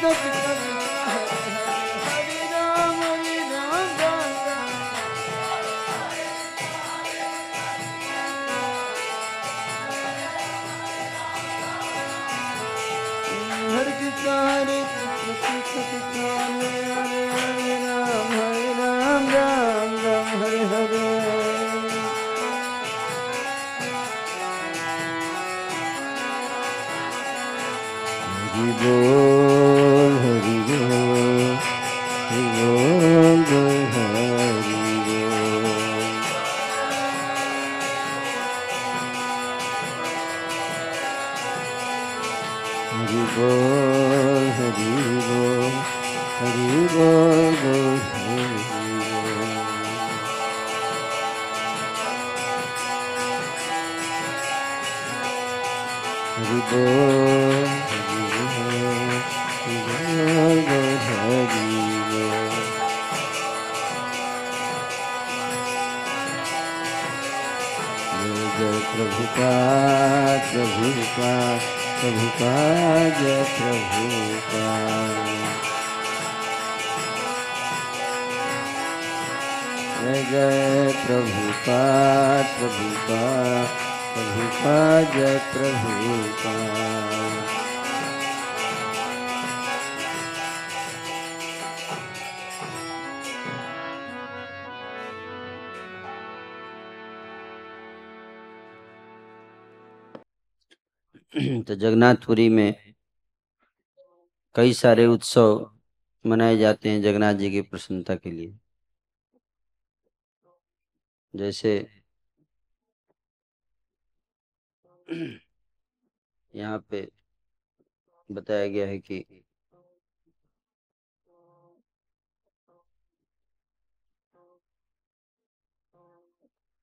Krishna, Krishna, Krishna. Jagannathpuri में कई सारे उत्सव मनाए जाते हैं जगन्नाथ जी की प्रसन्नता के लिए जैसे यहाँ पे बताया गया है कि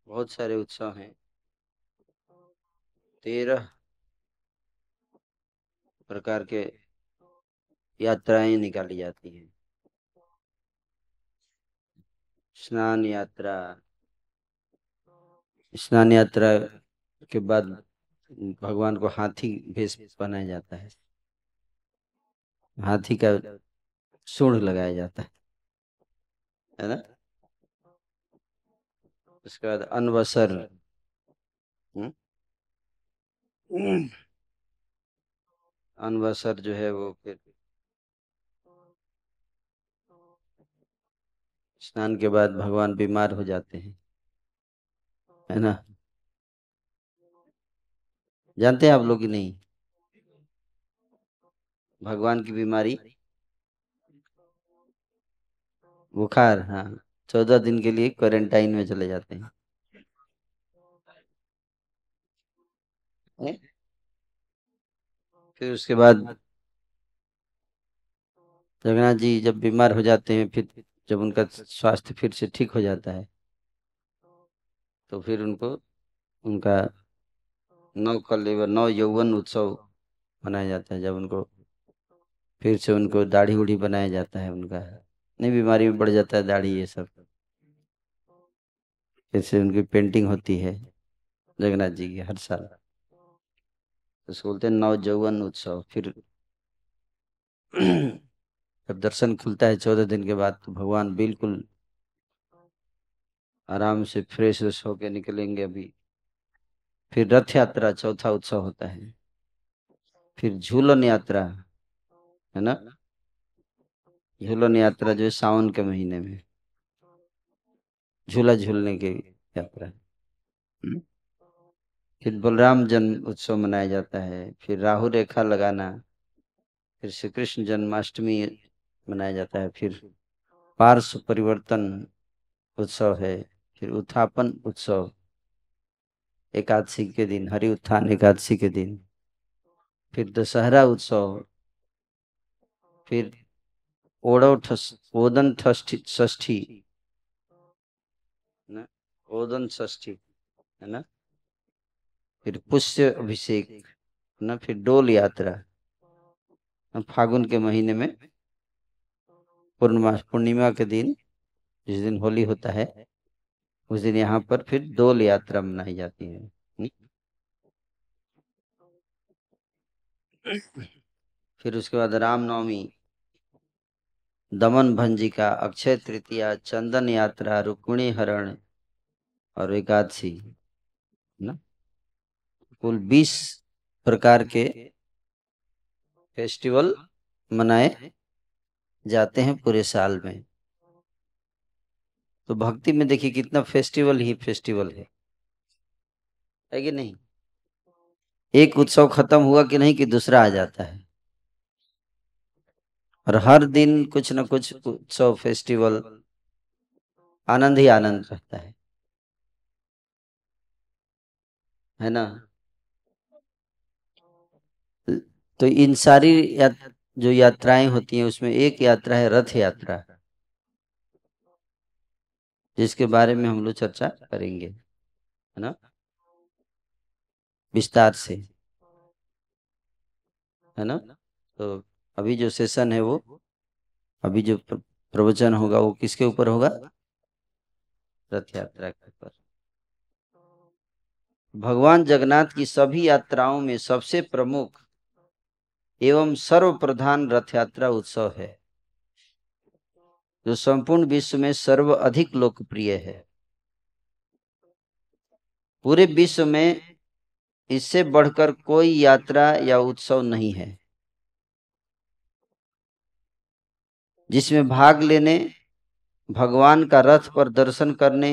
बहुत सारे उत्सव हैं तेरह प्रकार के यात्राएं निकाली जाती हैं स्नान यात्रा स्नान यात्रा के बाद भगवान को हाथी भेष बनाया जाता है हाथी का सूढ़ लगाया जाता है है ना उसके बाद अनवसर हम्म? अनवर सर जो है वो फिर स्नान के बाद भगवान बीमार हो जाते हैं है ना जानते हैं आप लोग ही नहीं भगवान की बीमारी बुखार हाँ चौदह दिन के लिए क्वारंटाइन में चले जाते हैं फिर उसके बाद जगन्नाथ जी जब बीमार हो जाते हैं फिर जब उनका स्वास्थ्य फिर से ठीक हो जाता है तो फिर उनको उनका नौ कल नौ यौवन उत्सव मनाया जाता है जब उनको फिर से उनको दाढ़ी उड़ी बनाया जाता है उनका नहीं बीमारी में बढ़ जाता है दाढ़ी ये सब फिर से उनकी पेंटिंग होती है जगन्नाथ जी की हर साल उसको बोलते हैं नौ जौवन उत्सव फिर जब दर्शन खुलता है चौदह दिन के बाद तो भगवान बिल्कुल आराम से फ्रेश व्रेश होके निकलेंगे अभी फिर रथ यात्रा चौथा उत्सव होता है फिर झूलन यात्रा है ना झूलन यात्रा जो है सावन के महीने में झूला झूलने की यात्रा हम्म। फिर बलराम जन्म उत्सव मनाया जाता है फिर राहु रेखा लगाना फिर श्री कृष्ण जन्माष्टमी मनाया जाता है फिर पार्श्व परिवर्तन उत्सव है फिर उत्थापन उत्सव एकादशी के दिन हरि उत्थान एकादशी के दिन फिर दशहरा उत्सव फिर ओडव ओदन ठष्ठी षष्ठी ओदन षष्ठी है ना फिर पुष्य अभिषेक ना फिर डोल यात्रा फागुन के महीने में पूर्णिमा पूर्णिमा के दिन जिस दिन होली होता है उस दिन यहाँ पर फिर डोल यात्रा मनाई जाती है फिर उसके बाद रामनवमी दमन भंजिका अक्षय तृतीया चंदन यात्रा रुक्मिणी हरण और एकादशी ना कुल बीस प्रकार के फेस्टिवल मनाए जाते हैं पूरे साल में तो भक्ति में देखिए कितना फेस्टिवल ही फेस्टिवल है है कि नहीं एक उत्सव खत्म हुआ कि नहीं कि दूसरा आ जाता है और हर दिन कुछ ना कुछ उत्सव फेस्टिवल आनंद ही आनंद रहता है है ना तो इन सारी या, जो यात्राएं होती हैं उसमें एक यात्रा है रथ यात्रा जिसके बारे में हम लोग चर्चा करेंगे है ना विस्तार से है ना तो अभी जो सेशन है वो अभी जो प्रवचन होगा वो किसके ऊपर होगा रथ यात्रा के ऊपर भगवान जगन्नाथ की सभी यात्राओं में सबसे प्रमुख एवं सर्व प्रधान रथ यात्रा उत्सव है जो संपूर्ण विश्व में सर्व अधिक लोकप्रिय है पूरे विश्व में इससे बढ़कर कोई यात्रा या उत्सव नहीं है जिसमें भाग लेने भगवान का रथ पर दर्शन करने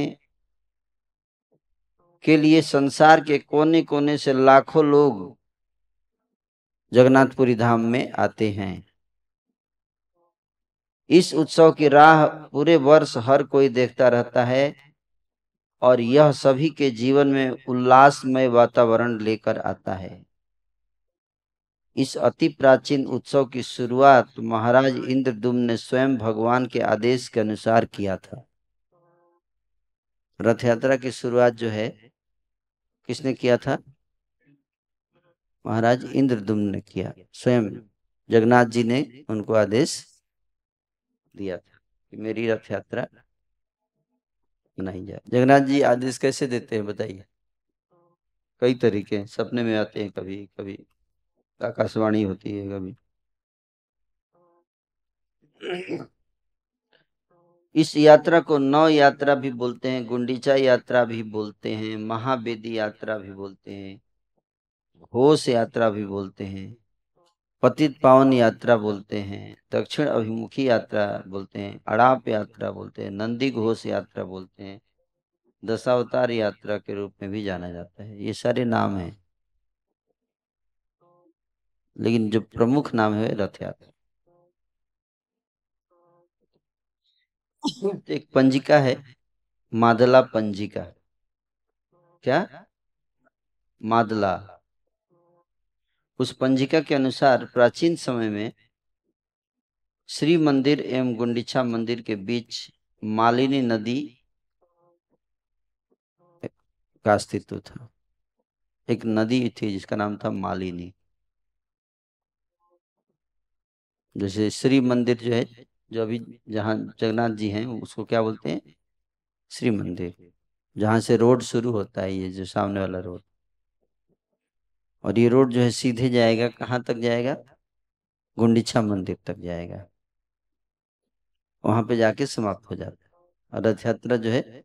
के लिए संसार के कोने कोने से लाखों लोग जगन्नाथपुरी धाम में आते हैं इस उत्सव की राह पूरे वर्ष हर कोई देखता रहता है और यह सभी के जीवन में उल्लासमय वातावरण लेकर आता है इस अति प्राचीन उत्सव की शुरुआत महाराज इंद्रदुम ने स्वयं भगवान के आदेश के अनुसार किया था रथ यात्रा की शुरुआत जो है किसने किया था महाराज इंद्र ने किया स्वयं जगन्नाथ जी ने उनको आदेश दिया था कि मेरी रथ यात्रा बनाई जाए जगन्नाथ जी आदेश कैसे देते हैं बताइए कई तरीके सपने में आते हैं कभी कभी आकाशवाणी होती है कभी इस यात्रा को नौ यात्रा भी बोलते हैं गुंडीचा यात्रा भी बोलते हैं महाबेदी यात्रा भी बोलते हैं होश यात्रा भी बोलते हैं पतित पावन यात्रा बोलते हैं दक्षिण अभिमुखी यात्रा बोलते हैं अड़ाप यात्रा बोलते हैं नंदी घोष यात्रा बोलते हैं दशावतार यात्रा के रूप में भी जाना जाता है ये सारे नाम हैं लेकिन जो प्रमुख नाम है रथ यात्रा तो एक पंजिका है मादला पंजिका क्या मादला उस पंजिका के अनुसार प्राचीन समय में श्री मंदिर एवं गुंडीचा मंदिर के बीच मालिनी नदी का अस्तित्व था एक नदी थी जिसका नाम था मालिनी जैसे श्री मंदिर जो है जो अभी जहाँ जगन्नाथ जी हैं उसको क्या बोलते हैं श्री मंदिर जहाँ से रोड शुरू होता है ये जो सामने वाला रोड और ये रोड जो है सीधे जाएगा कहाँ तक जाएगा गुंडीछा मंदिर तक जाएगा वहां पे जाके समाप्त हो जाता है और रथ यात्रा जो है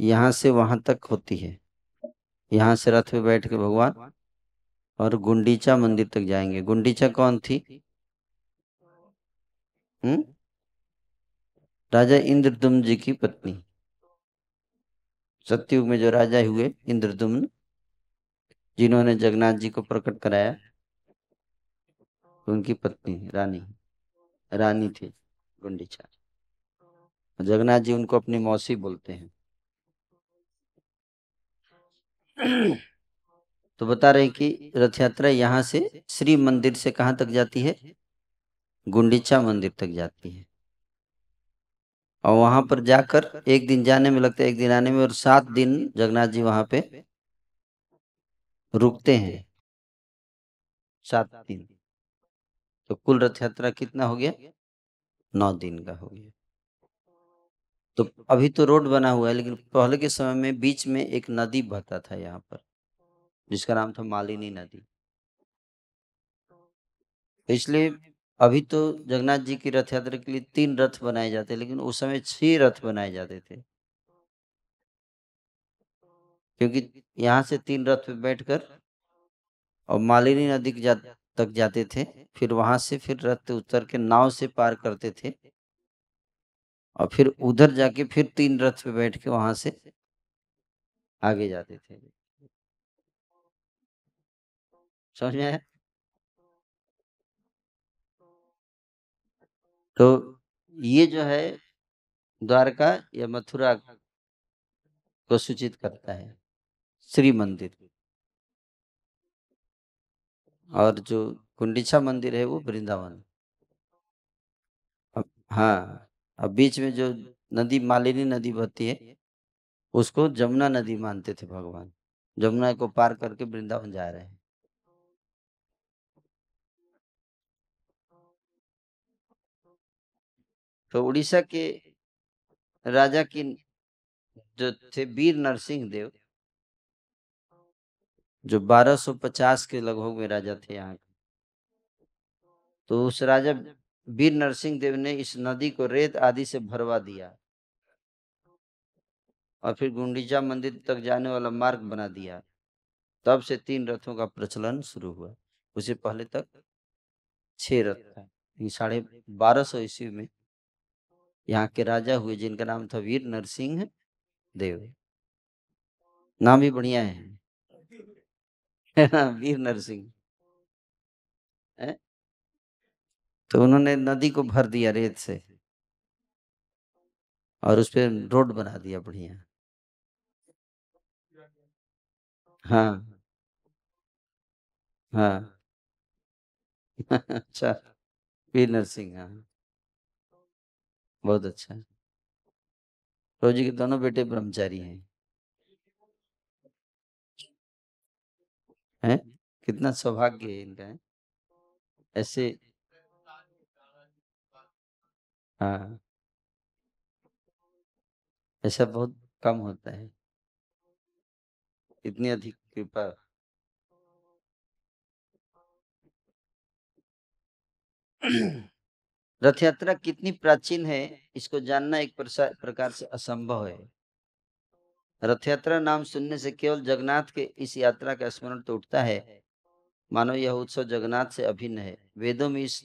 यहाँ से वहां तक होती है यहाँ से रथ पे बैठ के भगवान और गुंडीचा मंदिर तक जाएंगे गुंडीचा कौन थी हुँ? राजा इंद्रदुम्न जी की पत्नी सत्युग में जो राजा हुए इंद्रदुम्न जिन्होंने जगन्नाथ जी को प्रकट कराया उनकी पत्नी रानी रानी थी गुंडीचा जगन्नाथ जी उनको अपनी मौसी बोलते हैं तो बता रहे हैं कि रथ यात्रा यहाँ से श्री मंदिर से कहाँ तक जाती है गुंडीचा मंदिर तक जाती है और वहां पर जाकर एक दिन जाने में लगता है एक दिन आने में और सात दिन जगन्नाथ जी वहां पे रुकते हैं सात दिन तो कुल रथ यात्रा कितना हो गया नौ दिन का हो गया तो अभी तो रोड बना हुआ है लेकिन पहले के समय में बीच में एक नदी बहता था यहाँ पर जिसका नाम था मालिनी नदी इसलिए अभी तो जगन्नाथ जी की रथ यात्रा के लिए तीन रथ बनाए जाते लेकिन उस समय छह रथ बनाए जाते थे क्योंकि यहाँ से तीन रथ पे बैठ कर और मालिनी नदी जा, तक जाते थे फिर वहां से फिर रथ उतर के नाव से पार करते थे और फिर उधर जाके फिर तीन रथ पे बैठ के वहां से आगे जाते थे समझ में आया तो ये जो है द्वारका या मथुरा को सूचित करता है श्री मंदिर और जो कुंडीछा मंदिर है वो वृंदावन हाँ अब बीच में जो नदी मालिनी नदी बहती है उसको जमुना नदी मानते थे भगवान जमुना को पार करके वृंदावन जा रहे हैं तो उड़ीसा के राजा की जो थे वीर नरसिंह देव जो 1250 के लगभग में राजा थे यहाँ तो उस राजा वीर नरसिंह देव ने इस नदी को रेत आदि से भरवा दिया और फिर गुंडीचा मंदिर तक जाने वाला मार्ग बना दिया तब से तीन रथों का प्रचलन शुरू हुआ उसे पहले तक छह रथ था साढ़े बारह सौ ईस्वी में यहाँ के राजा हुए जिनका नाम था वीर नरसिंह देव नाम भी बढ़िया है वीर नरसिंह तो उन्होंने नदी को भर दिया रेत से और उस पर रोड बना दिया बढ़िया हाँ हाँ अच्छा वीर नरसिंह हाँ बहुत अच्छा रोजी के दोनों बेटे ब्रह्मचारी हैं है कितना सौभाग्य है इनका है? ऐसे हाँ ऐसा बहुत कम होता है इतनी अधिक कृपा रथ यात्रा कितनी प्राचीन है इसको जानना एक प्रकार से असंभव है रथ यात्रा नाम सुनने से केवल जगन्नाथ के इस यात्रा का स्मरण तो उठता है मानो यह उत्सव जगन्नाथ से अभिन्न है वेदों में इस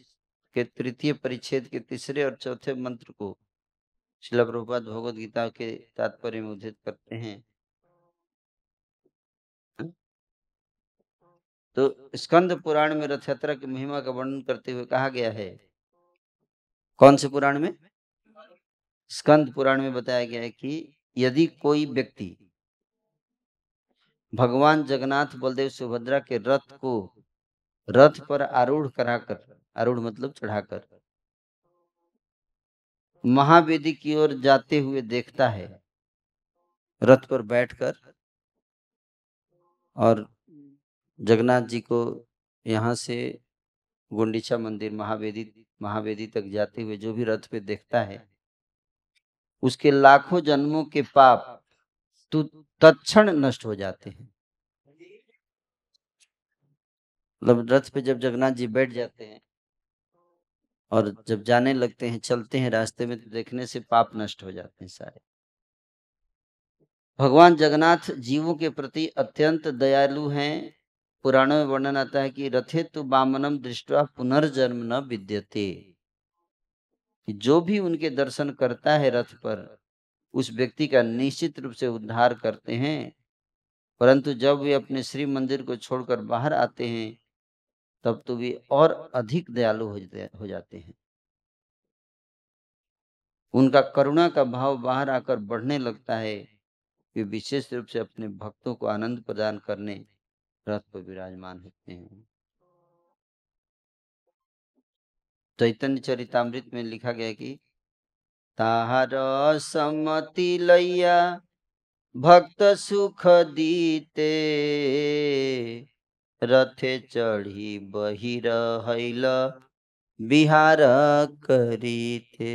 के तृतीय परिच्छेद के तीसरे और चौथे मंत्र को शिला प्रभुपाद भगवत गीता के तात्पर्य में उद्धित करते हैं तो स्कंद पुराण में रथ यात्रा की महिमा का वर्णन करते हुए कहा गया है कौन से पुराण में स्कंद पुराण में बताया गया है कि यदि कोई व्यक्ति भगवान जगन्नाथ बलदेव सुभद्रा के रथ को रथ पर आरूढ़ कराकर आरूढ़ मतलब चढ़ाकर महावेदी की ओर जाते हुए देखता है रथ पर बैठकर और जगन्नाथ जी को यहाँ से गुंडीचा मंदिर महावेदी महावेदी तक जाते हुए जो भी रथ पे देखता है उसके लाखों जन्मों के पाप तो तत्क्षण नष्ट हो जाते हैं मतलब रथ पे जब जगन्नाथ जी बैठ जाते हैं और जब जाने लगते हैं चलते हैं रास्ते में तो देखने से पाप नष्ट हो जाते हैं सारे भगवान जगन्नाथ जीवों के प्रति अत्यंत दयालु हैं पुराणों में वर्णन आता है कि रथे तो बामनम दृष्टवा पुनर्जन्म न विद्यते कि जो भी उनके दर्शन करता है रथ पर उस व्यक्ति का निश्चित रूप से उद्धार करते हैं परंतु जब वे अपने श्री मंदिर को छोड़कर बाहर आते हैं तब तो वे और अधिक दयालु हो जाते हैं उनका करुणा का भाव बाहर आकर बढ़ने लगता है वे विशेष रूप से अपने भक्तों को आनंद प्रदान करने रथ पर विराजमान होते हैं चैतन्य चरितमृत में लिखा गया कि ताहर सम्मति लैया भक्त सुख दीते रथे चढ़ी बही रहल बिहार करीते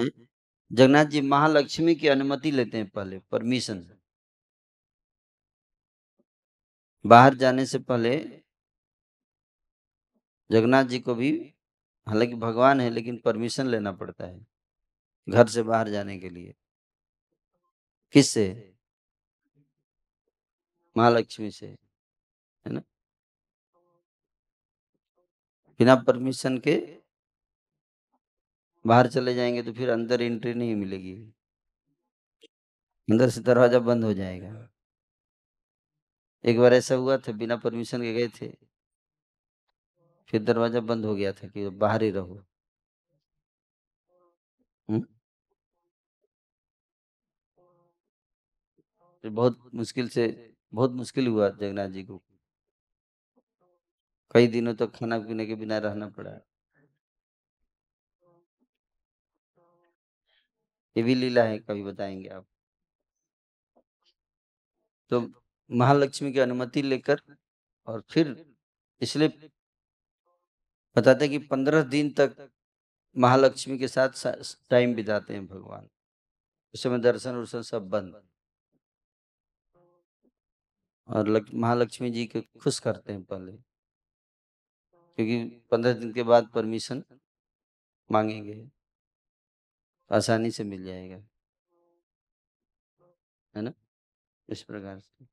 जगन्नाथ जी महालक्ष्मी की अनुमति लेते हैं पहले परमिशन बाहर जाने से पहले जगन्नाथ जी को भी हालांकि भगवान है लेकिन परमिशन लेना पड़ता है घर से बाहर जाने के लिए किससे महालक्ष्मी से है ना बिना परमिशन के बाहर चले जाएंगे तो फिर अंदर एंट्री नहीं मिलेगी अंदर से दरवाजा बंद हो जाएगा एक बार ऐसा हुआ था बिना परमिशन के गए थे फिर दरवाजा बंद हो गया था कि बाहर ही रहो तो बहुत मुश्किल से बहुत मुश्किल हुआ जगन्नाथ जी को कई दिनों तक तो खाना पीने के बिना रहना पड़ा ये भी लीला है कभी बताएंगे आप तो महालक्ष्मी की अनुमति लेकर और फिर इसलिए बताते हैं कि पंद्रह दिन तक महालक्ष्मी के साथ टाइम बिताते हैं भगवान उस समय दर्शन वर्शन सब बंद और महालक्ष्मी जी को खुश करते हैं पहले क्योंकि पंद्रह दिन के बाद परमिशन मांगेंगे आसानी से मिल जाएगा है ना इस प्रकार से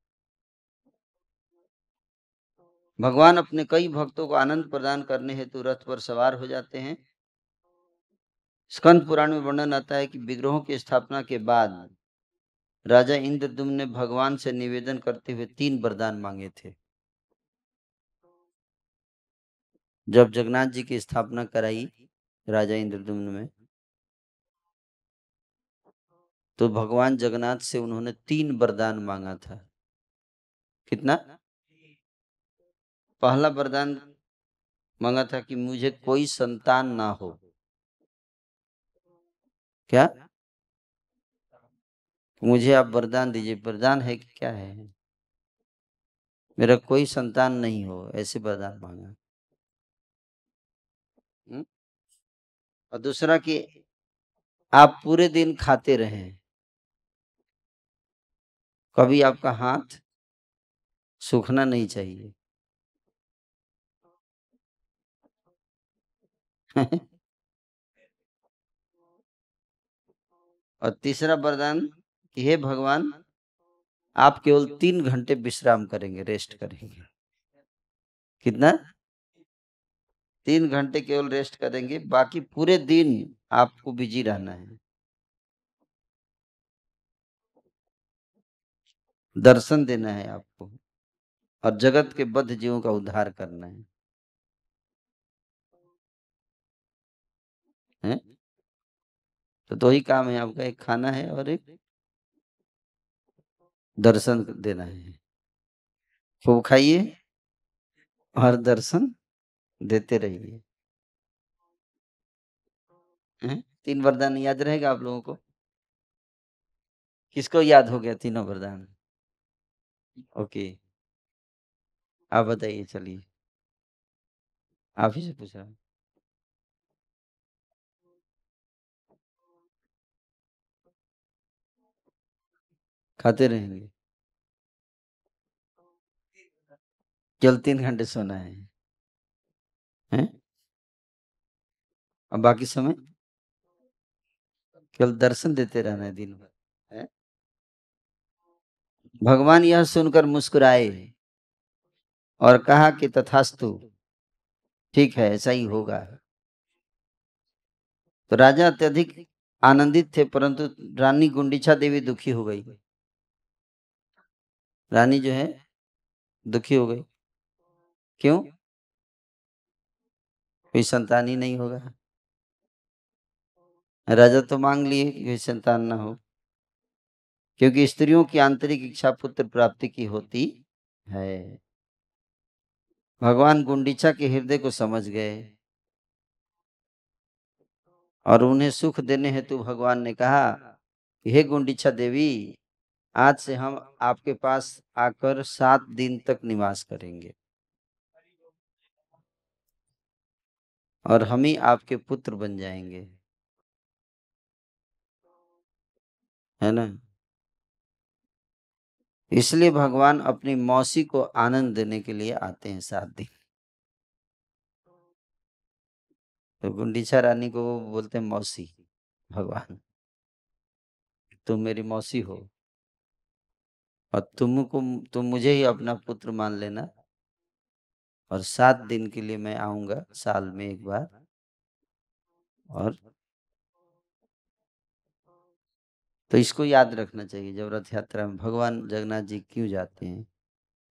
भगवान अपने कई भक्तों को आनंद प्रदान करने हेतु रथ पर सवार हो जाते हैं स्कंद पुराण में वर्णन आता है कि विग्रहों की स्थापना के बाद राजा इंद्रदुम ने भगवान से निवेदन करते हुए तीन वरदान मांगे थे जब जगन्नाथ जी की स्थापना कराई राजा इंद्रदुम्न में तो भगवान जगन्नाथ से उन्होंने तीन वरदान मांगा था कितना पहला वरदान मांगा था कि मुझे कोई संतान ना हो क्या मुझे आप वरदान दीजिए वरदान है कि क्या है मेरा कोई संतान नहीं हो ऐसे वरदान मांगा और दूसरा कि आप पूरे दिन खाते रहे कभी आपका हाथ सूखना नहीं चाहिए और तीसरा वरदान कि हे भगवान आप केवल तीन घंटे विश्राम करेंगे रेस्ट करेंगे कितना तीन घंटे केवल रेस्ट करेंगे बाकी पूरे दिन आपको बिजी रहना है दर्शन देना है आपको और जगत के बद्ध जीवों का उद्धार करना है है तो दो ही काम है आपका एक खाना है और एक दर्शन देना है खूब खाइए और दर्शन देते रहिए तीन वरदान याद रहेगा आप लोगों को किसको याद हो गया तीनों वरदान ओके आप बताइए चलिए आप ही से पूछ रहा हूँ खाते रहेंगे केवल तीन घंटे सोना है हैं और बाकी समय केवल दर्शन देते रहना है दिन भर है भगवान यह सुनकर मुस्कुराए और कहा कि तथास्तु ठीक है ऐसा ही होगा तो राजा अत्यधिक आनंदित थे परंतु रानी गुंडीचा देवी दुखी हो गई रानी जो है दुखी हो गई क्यों कोई संतान ही नहीं होगा राजा तो मांग लिए कि कोई संतान ना हो क्योंकि स्त्रियों की आंतरिक इच्छा पुत्र प्राप्ति की होती है भगवान गुंडीचा के हृदय को समझ गए और उन्हें सुख देने हेतु भगवान ने कहा हे गुंडीचा देवी आज से हम आपके पास आकर सात दिन तक निवास करेंगे और हम ही आपके पुत्र बन जाएंगे है ना इसलिए भगवान अपनी मौसी को आनंद देने के लिए आते हैं सात दिन तो गुंडीछा रानी को बोलते हैं मौसी भगवान तुम मेरी मौसी हो और तुमको तुम मुझे ही अपना पुत्र मान लेना और सात दिन के लिए मैं आऊंगा साल में एक बार और तो इसको याद रखना चाहिए जब रथ यात्रा में भगवान जगन्नाथ जी क्यों जाते हैं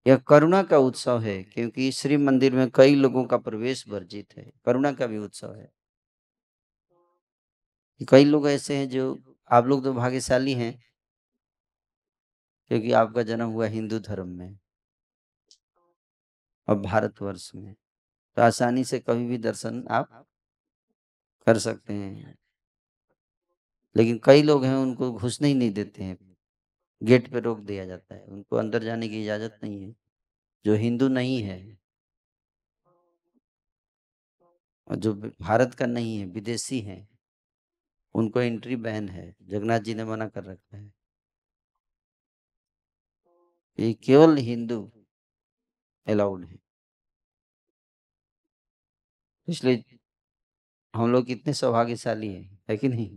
यह करुणा का उत्सव है क्योंकि श्री मंदिर में कई लोगों का प्रवेश वर्जित है करुणा का भी उत्सव है कई लोग ऐसे हैं जो आप लोग तो भाग्यशाली हैं क्योंकि आपका जन्म हुआ हिंदू धर्म में और भारतवर्ष में तो आसानी से कभी भी दर्शन आप कर सकते हैं लेकिन कई लोग हैं उनको घुसने ही नहीं देते हैं गेट पे रोक दिया जाता है उनको अंदर जाने की इजाज़त नहीं है जो हिंदू नहीं है और जो भारत का नहीं है विदेशी है उनको एंट्री बैन है जगन्नाथ जी ने मना कर रखा है ये केवल हिंदू अलाउड है इसलिए हम लोग कितने सौभाग्यशाली हैं है कि नहीं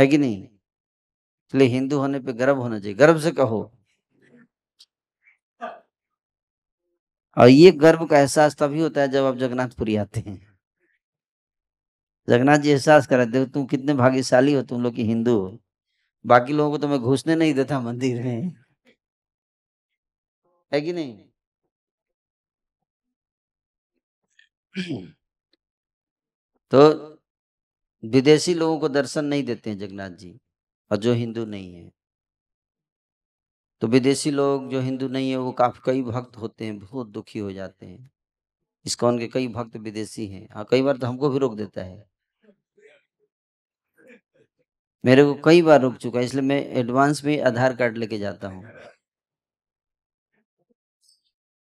है कि नहीं इसलिए हिंदू होने पे गर्व होना चाहिए गर्व से कहो और ये गर्व का एहसास तभी होता है जब आप जगन्नाथपुरी आते हैं जगन्नाथ जी एहसास कराते हो तुम कितने भाग्यशाली हो तुम लोग की हिंदू हो बाकी लोगों को तो मैं घुसने नहीं देता मंदिर में है कि नहीं तो विदेशी लोगों को दर्शन नहीं देते हैं जगन्नाथ जी और जो हिंदू नहीं है तो विदेशी लोग जो हिंदू नहीं है वो काफी कई भक्त होते हैं बहुत दुखी हो जाते हैं इस्कॉन के कई भक्त विदेशी हैं हाँ कई बार तो हमको भी रोक देता है मेरे को कई बार रोक चुका है इसलिए मैं एडवांस में आधार कार्ड लेके जाता हूँ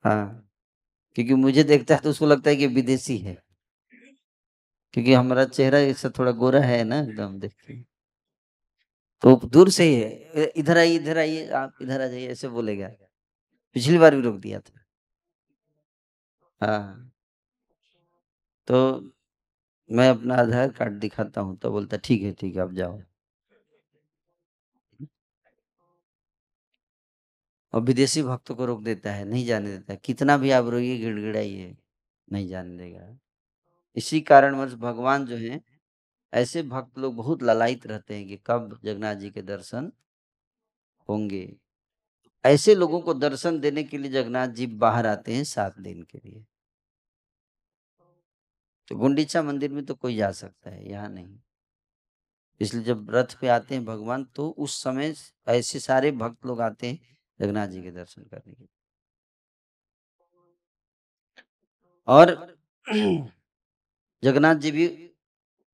हाँ क्योंकि मुझे देखता है तो उसको लगता है कि विदेशी है क्योंकि हमारा चेहरा ऐसा थोड़ा गोरा है ना एकदम देखते तो दूर से ही है इधर आइए इधर आइए आप इधर आ जाइए ऐसे बोलेगा पिछली बार भी रोक दिया था हाँ तो मैं अपना आधार कार्ड दिखाता हूँ तो बोलता ठीक है ठीक है आप जाओ और विदेशी भक्तों को रोक देता है नहीं जाने देता है कितना भी आप रोइए गिड़गिड़ाइए नहीं जाने देगा इसी कारण मतलब भगवान जो है ऐसे भक्त लोग बहुत ललायित रहते हैं कि कब जगन्नाथ जी के दर्शन होंगे ऐसे लोगों को दर्शन देने के लिए जगन्नाथ जी बाहर आते हैं सात दिन के लिए तो गुंडीचा मंदिर में तो कोई जा सकता है यहाँ नहीं इसलिए जब रथ पे आते हैं भगवान तो उस समय ऐसे सारे भक्त लोग आते हैं जगन्नाथ जी के दर्शन करने के और जगन्नाथ जी भी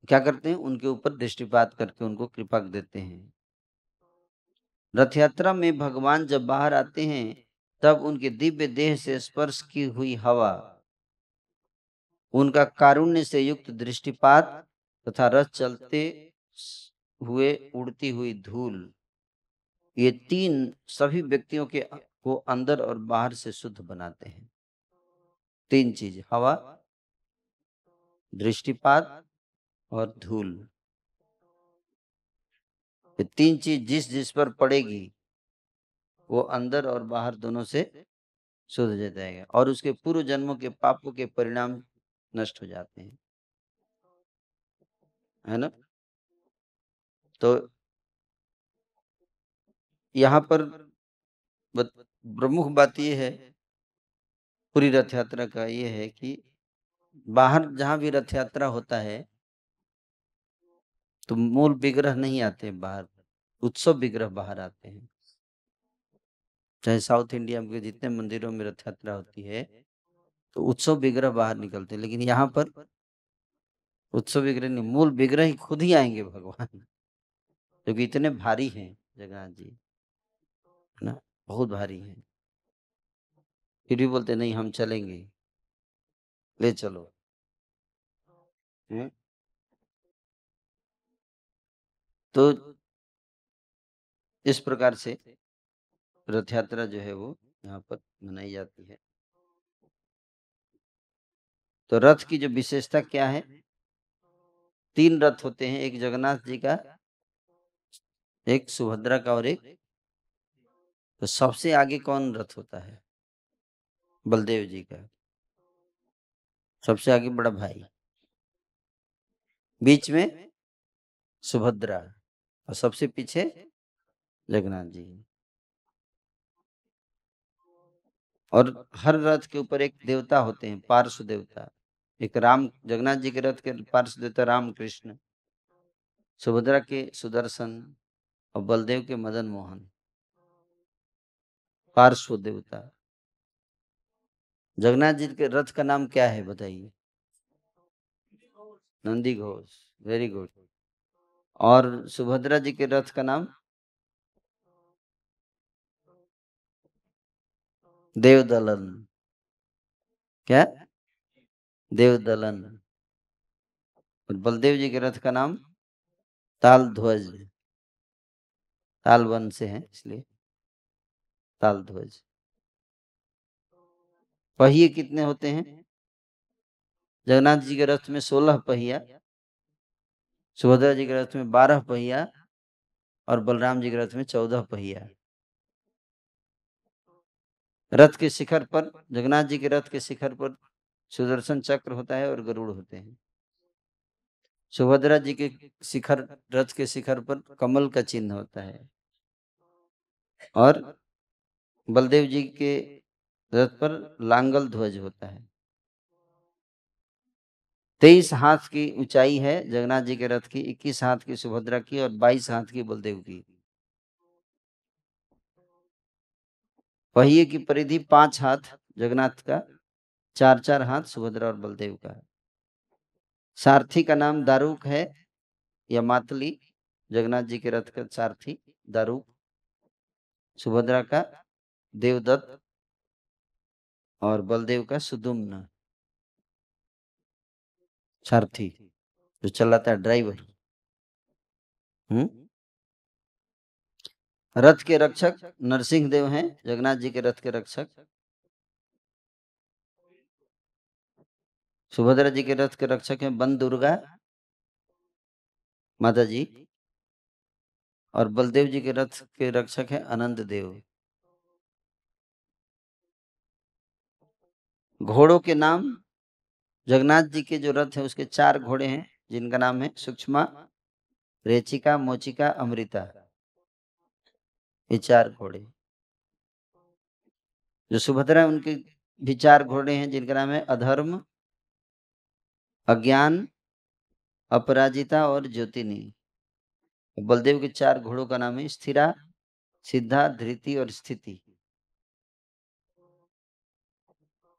क्या करते हैं उनके ऊपर दृष्टिपात करके उनको कृपा देते हैं रथ यात्रा में भगवान जब बाहर आते हैं तब उनके दिव्य देह से स्पर्श की हुई हवा उनका कारुण्य से युक्त दृष्टिपात तथा रथ चलते हुए उड़ती हुई धूल ये तीन सभी व्यक्तियों के को अंदर और बाहर से शुद्ध बनाते हैं तीन चीज हवा दृष्टिपात और धूल ये तीन चीज जिस जिस पर पड़ेगी वो अंदर और बाहर दोनों से शुद्ध हो जाएगा और उसके पूर्व जन्मों के पापों के परिणाम नष्ट हो जाते हैं है ना तो यहाँ पर प्रमुख बात यह है पूरी रथ यात्रा का ये है कि बाहर जहाँ भी रथ यात्रा होता है तो मूल विग्रह नहीं आते बाहर उत्सव विग्रह बाहर आते हैं चाहे साउथ इंडिया के जितने मंदिरों में रथ यात्रा होती है तो उत्सव विग्रह बाहर निकलते हैं लेकिन यहाँ पर उत्सव विग्रह नहीं मूल विग्रह ही खुद ही आएंगे भगवान क्योंकि इतने भारी हैं जगन्नाथ जी ना बहुत भारी है फिर भी बोलते नहीं हम चलेंगे ले चलो तो इस प्रकार से रथ यात्रा जो है वो यहाँ पर मनाई जाती है तो रथ की जो विशेषता क्या है तीन रथ होते हैं एक जगन्नाथ जी का एक सुभद्रा का और एक तो सबसे आगे कौन रथ होता है बलदेव जी का सबसे आगे बड़ा भाई बीच में सुभद्रा और सबसे पीछे जगन्नाथ जी और हर रथ के ऊपर एक देवता होते हैं पार्श्व देवता एक राम जगन्नाथ जी के रथ के पार्श्व देवता राम कृष्ण सुभद्रा के सुदर्शन और बलदेव के मदन मोहन पार्श्व देवता जगन्नाथ जी के रथ का नाम क्या है बताइए नंदी घोष वेरी गुड और सुभद्रा जी के रथ का नाम देवदलन क्या देवदलन और बलदेव जी के रथ का नाम ताल ध्वज ताल वन से है इसलिए ताल ध्वज पहिए कितने होते हैं जगन्नाथ जी के रथ में सोलह पहिया सुभद्रा जी के रथ में बारह पहिया और बलराम जी के रथ में चौदह पहिया रथ के शिखर पर जगन्नाथ जी के रथ के शिखर पर सुदर्शन चक्र होता है और गरुड़ होते हैं सुभद्रा जी के शिखर रथ के शिखर पर कमल का चिन्ह होता है और बलदेव जी के रथ पर लांगल ध्वज होता है तेईस हाथ की ऊंचाई है जगन्नाथ जी के रथ की इक्कीस हाथ की सुभद्रा की और बाईस हाथ की बलदेव की पहिए की परिधि पांच हाथ जगन्नाथ का चार चार हाथ सुभद्रा और बलदेव का है सारथी का नाम दारूक है या मातली जगन्नाथ जी के रथ का सारथी दारूक सुभद्रा का देवदत्त और बलदेव का सुदुम्न सारथी जो चलाता है ड्राइवर हम्म रथ के रक्षक नरसिंह देव हैं जगन्नाथ जी के रथ के रक्षक सुभद्रा जी के रथ के रक्षक हैं बन दुर्गा माता जी और बलदेव जी के रथ के रक्षक हैं अनंत देव घोड़ों के नाम जगन्नाथ जी के जो रथ है उसके चार घोड़े हैं जिनका नाम है सूक्ष्मा रेचिका मोचिका अमृता ये चार घोड़े जो सुभद्रा उनके भी चार घोड़े हैं जिनका नाम है अधर्म अज्ञान अपराजिता और ज्योतिनी बलदेव के चार घोड़ों का नाम है स्थिरा सिद्धा धृति और स्थिति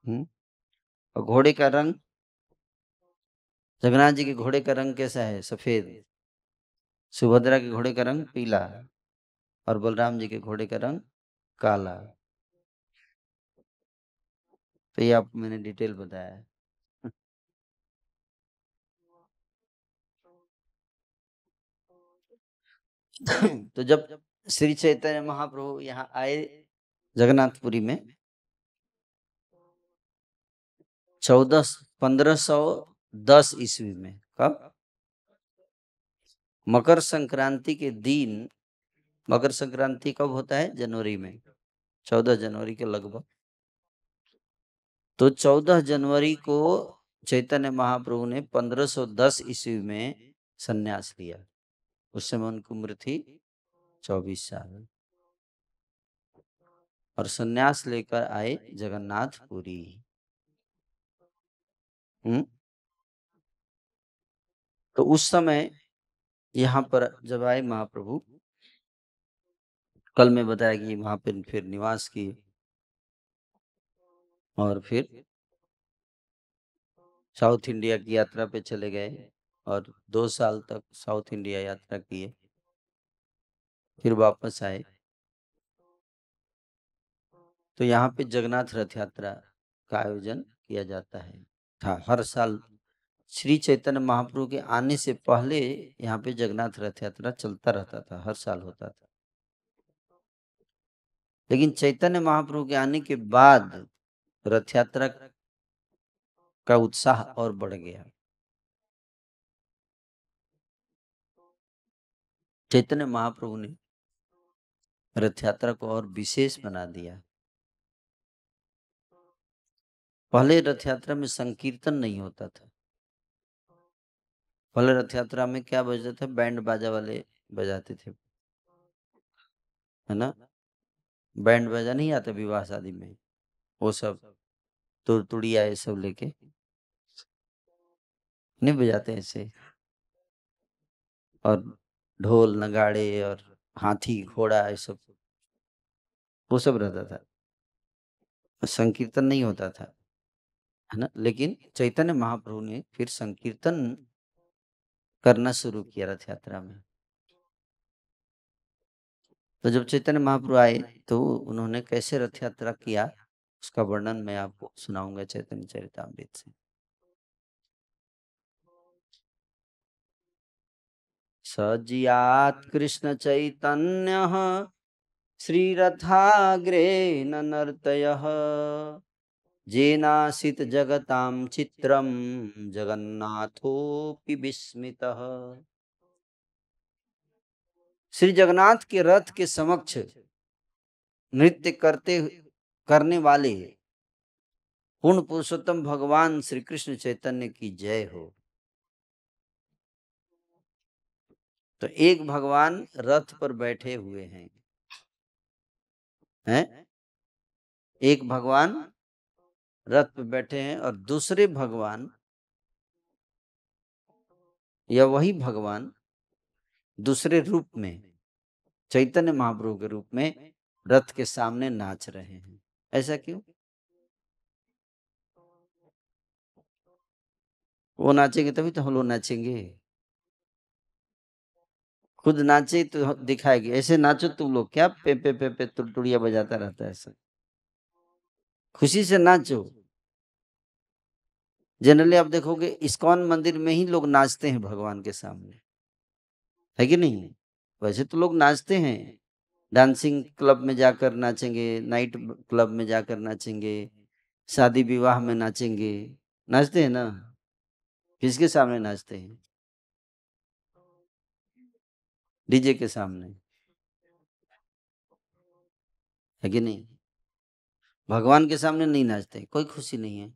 और घोड़े का रंग जगन्नाथ जी के घोड़े का रंग कैसा है सफेद सुभद्रा के घोड़े का रंग पीला और बलराम जी के घोड़े का रंग काला तो ये आपको मैंने डिटेल बताया है तो जब श्री चैतन्य महाप्रभु यहाँ आए जगन्नाथपुरी में चौदह पंद्रह सौ दस ईस्वी में कब मकर संक्रांति के दिन मकर संक्रांति कब होता है जनवरी में चौदह जनवरी के लगभग तो चौदह जनवरी को चैतन्य महाप्रभु ने पंद्रह दस ईस्वी में संन्यास लिया उस समय उनकी उम्र थी चौबीस साल और संन्यास लेकर आए जगन्नाथपुरी हुँ? तो उस समय यहाँ पर जब आए महाप्रभु कल में बताया कि वहां पर फिर निवास किए और फिर साउथ इंडिया की यात्रा पे चले गए और दो साल तक साउथ इंडिया यात्रा किए फिर वापस आए तो यहाँ पे जगन्नाथ रथ यात्रा का आयोजन किया जाता है था हर साल श्री चैतन्य महाप्रभु के आने से पहले यहाँ पे जगन्नाथ रथ यात्रा चलता रहता था हर साल होता था लेकिन चैतन्य महाप्रभु के आने के बाद रथ यात्रा का उत्साह और बढ़ गया चैतन्य महाप्रभु ने रथ यात्रा को और विशेष बना दिया पहले रथ यात्रा में संकीर्तन नहीं होता था पहले रथ यात्रा में क्या बजता था बैंड बाजा वाले बजाते थे है ना बैंड बाजा नहीं आता विवाह शादी में वो सब तुड़ तुड़िया ये सब लेके नहीं बजाते ऐसे और ढोल नगाड़े और हाथी घोड़ा ये सब वो सब रहता था संकीर्तन नहीं होता था है ना लेकिन चैतन्य महाप्रभु ने फिर संकीर्तन करना शुरू किया रथ यात्रा में तो जब चैतन्य महाप्रभु आए तो उन्होंने कैसे रथ यात्रा किया उसका वर्णन मैं आपको सुनाऊंगा चैतन्य चरितमृत से सजियात कृष्ण चैतन्य श्रीरथाग्रे नर्तय जेनाशित जगताम चित्रम जगन्नाथोपि विस्मित श्री जगन्नाथ के रथ के समक्ष नृत्य करते करने वाले पूर्ण पुरुषोत्तम भगवान श्री कृष्ण चैतन्य की जय हो तो एक भगवान रथ पर बैठे हुए हैं हैं एक भगवान रथ पे बैठे हैं और दूसरे भगवान या वही भगवान दूसरे रूप में चैतन्य महाप्रभु के रूप में रथ के सामने नाच रहे हैं ऐसा क्यों वो नाचेंगे तभी तो हम लोग नाचेंगे खुद नाचे तो दिखाएगी ऐसे नाचो तुम लोग क्या पे पे पे पे तुड़िया बजाता रहता है सब खुशी से नाचो जनरली आप देखोगे इस्कॉन मंदिर में ही लोग नाचते हैं भगवान के सामने है कि नहीं वैसे तो लोग नाचते हैं डांसिंग क्लब में जाकर नाचेंगे नाइट क्लब में जाकर नाचेंगे शादी विवाह में नाचेंगे नाचते हैं ना किसके सामने नाचते हैं डीजे के सामने है कि नहीं भगवान के सामने नहीं नाचते कोई खुशी नहीं है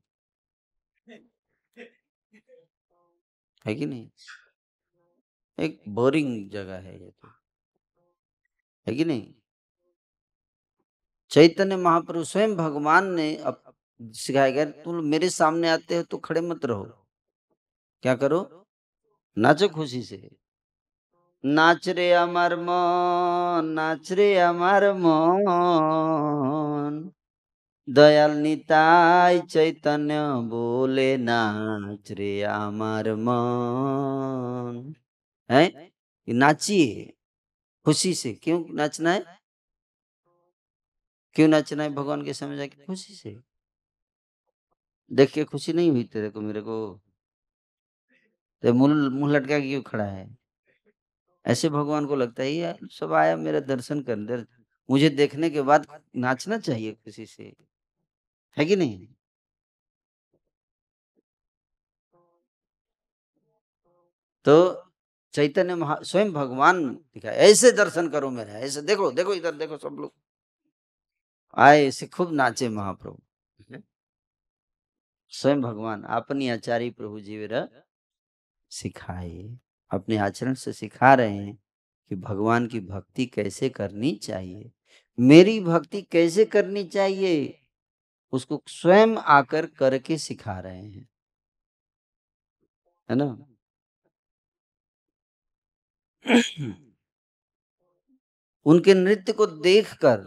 है कि नहीं एक बोरिंग जगह है ये तो है कि नहीं चैतन्य महाप्रभु स्वयं भगवान ने अब सिखाया गया तुम मेरे सामने आते हो तो खड़े मत रहो क्या करो नाचो खुशी से नाच रे अमर मन नाच रे अमर मन दयाल নিতাই चैतन्य बोले नाच रे आमार मन है नाचिए खुशी से क्यों नाचना है क्यों नाचना है भगवान के समझ जाके खुशी से देख के खुशी नहीं हुई तेरे को मेरे को तो मुंह मुंह लटका क्यों खड़ा है ऐसे भगवान को लगता है यार सब आया मेरा दर्शन कर मुझे देखने के बाद नाचना चाहिए खुशी से है कि नहीं तो चैतन्य महा स्वयं भगवान दिखा ऐसे दर्शन करो मेरा ऐसे देखो देखो इधर देखो सब लोग आए ऐसे खूब नाचे महाप्रभु स्वयं भगवान अपनी आचार्य प्रभु जी जीवर सिखाए अपने आचरण से सिखा रहे हैं कि भगवान की भक्ति कैसे करनी चाहिए मेरी भक्ति कैसे करनी चाहिए उसको स्वयं आकर करके सिखा रहे हैं है ना उनके नृत्य को देखकर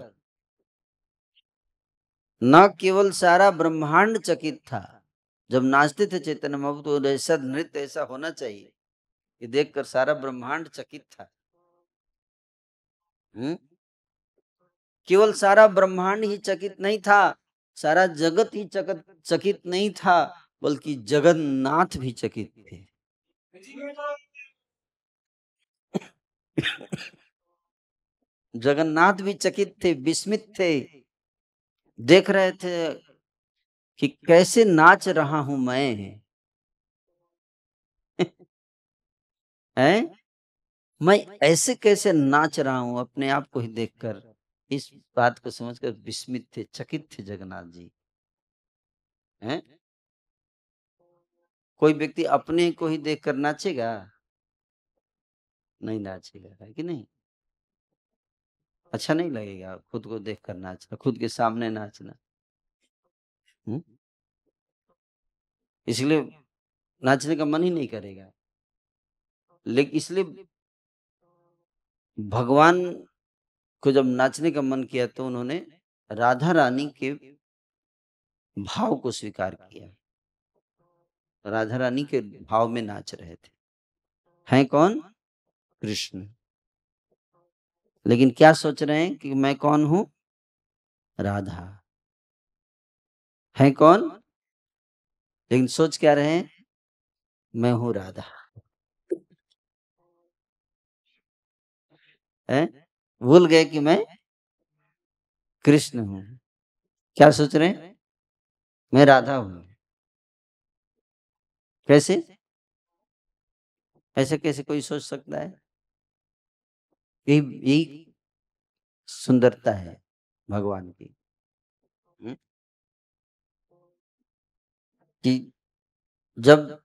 न केवल सारा ब्रह्मांड चकित था जब नाचते थे चैतन्य महाप्रभु तो ऐसा नृत्य ऐसा होना चाहिए कि देखकर सारा ब्रह्मांड चकित था केवल सारा ब्रह्मांड ही चकित नहीं था सारा जगत ही चकत चकित नहीं था बल्कि जगन्नाथ भी चकित थे जगन्नाथ भी चकित थे विस्मित थे देख रहे थे कि कैसे नाच रहा हूं मैं है मैं ऐसे कैसे नाच रहा हूं अपने आप को ही देखकर इस बात को समझकर विस्मित थे चकित थे जगन्नाथ जी है कोई व्यक्ति अपने को ही देख कर नाचेगा नहीं नाचेगा है कि नहीं अच्छा नहीं लगेगा खुद को कर नाचना खुद के सामने नाचना इसलिए नाचने का मन ही नहीं करेगा लेकिन इसलिए भगवान को जब नाचने का मन किया तो उन्होंने राधा रानी के भाव को स्वीकार किया राधा रानी के भाव में नाच रहे थे हैं कौन कृष्ण लेकिन क्या सोच रहे हैं कि मैं कौन हूं राधा है कौन लेकिन सोच क्या रहे हैं मैं हूं राधा है भूल गए कि मैं कृष्ण हूं क्या सोच रहे हैं मैं राधा हूं कैसे ऐसे कैसे कोई सोच सकता है यही यही सुंदरता है भगवान की हम्म। कि जब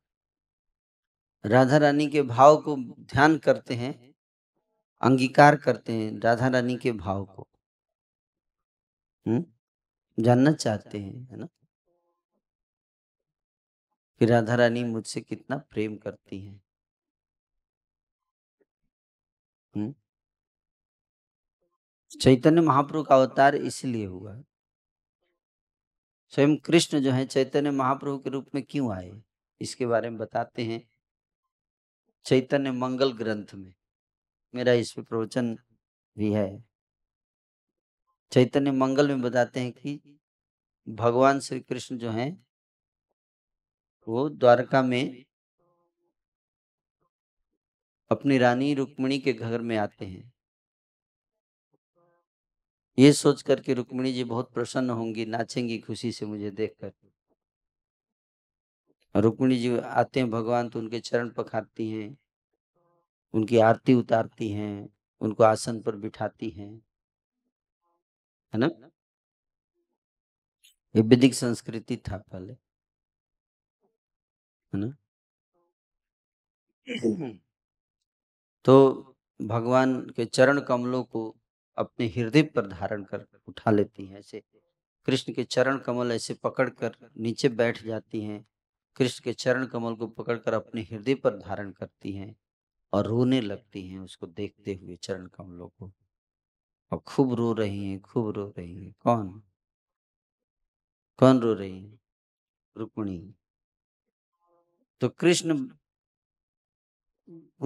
राधा रानी के भाव को ध्यान करते हैं अंगीकार करते हैं राधा रानी के भाव को हम्म जानना चाहते हैं है ना कि राधा रानी मुझसे कितना प्रेम करती है चैतन्य महाप्रभु का अवतार इसलिए हुआ स्वयं कृष्ण जो है चैतन्य महाप्रभु के रूप में क्यों आए इसके बारे में बताते हैं चैतन्य मंगल ग्रंथ में मेरा पे प्रवचन भी है चैतन्य मंगल में बताते हैं कि भगवान श्री कृष्ण जो हैं वो द्वारका में अपनी रानी रुक्मिणी के घर में आते हैं ये सोच करके रुक्मिणी जी बहुत प्रसन्न होंगी नाचेंगी खुशी से मुझे देख कर रुक्मिणी जी आते हैं भगवान तो उनके चरण पखारती हैं उनकी आरती उतारती हैं उनको आसन पर बिठाती हैं है ना ये वैदिक संस्कृति था पहले है ना तो भगवान के चरण कमलों को अपने हृदय पर धारण कर उठा लेती हैं ऐसे कृष्ण के चरण कमल ऐसे पकड़ कर नीचे बैठ जाती हैं कृष्ण के चरण कमल को पकड़कर अपने हृदय पर धारण करती हैं और रोने लगती हैं उसको देखते हुए चरण कमलों को और खूब रो रही हैं खूब रो रही हैं कौन कौन रो रही है रुक्मणी तो कृष्ण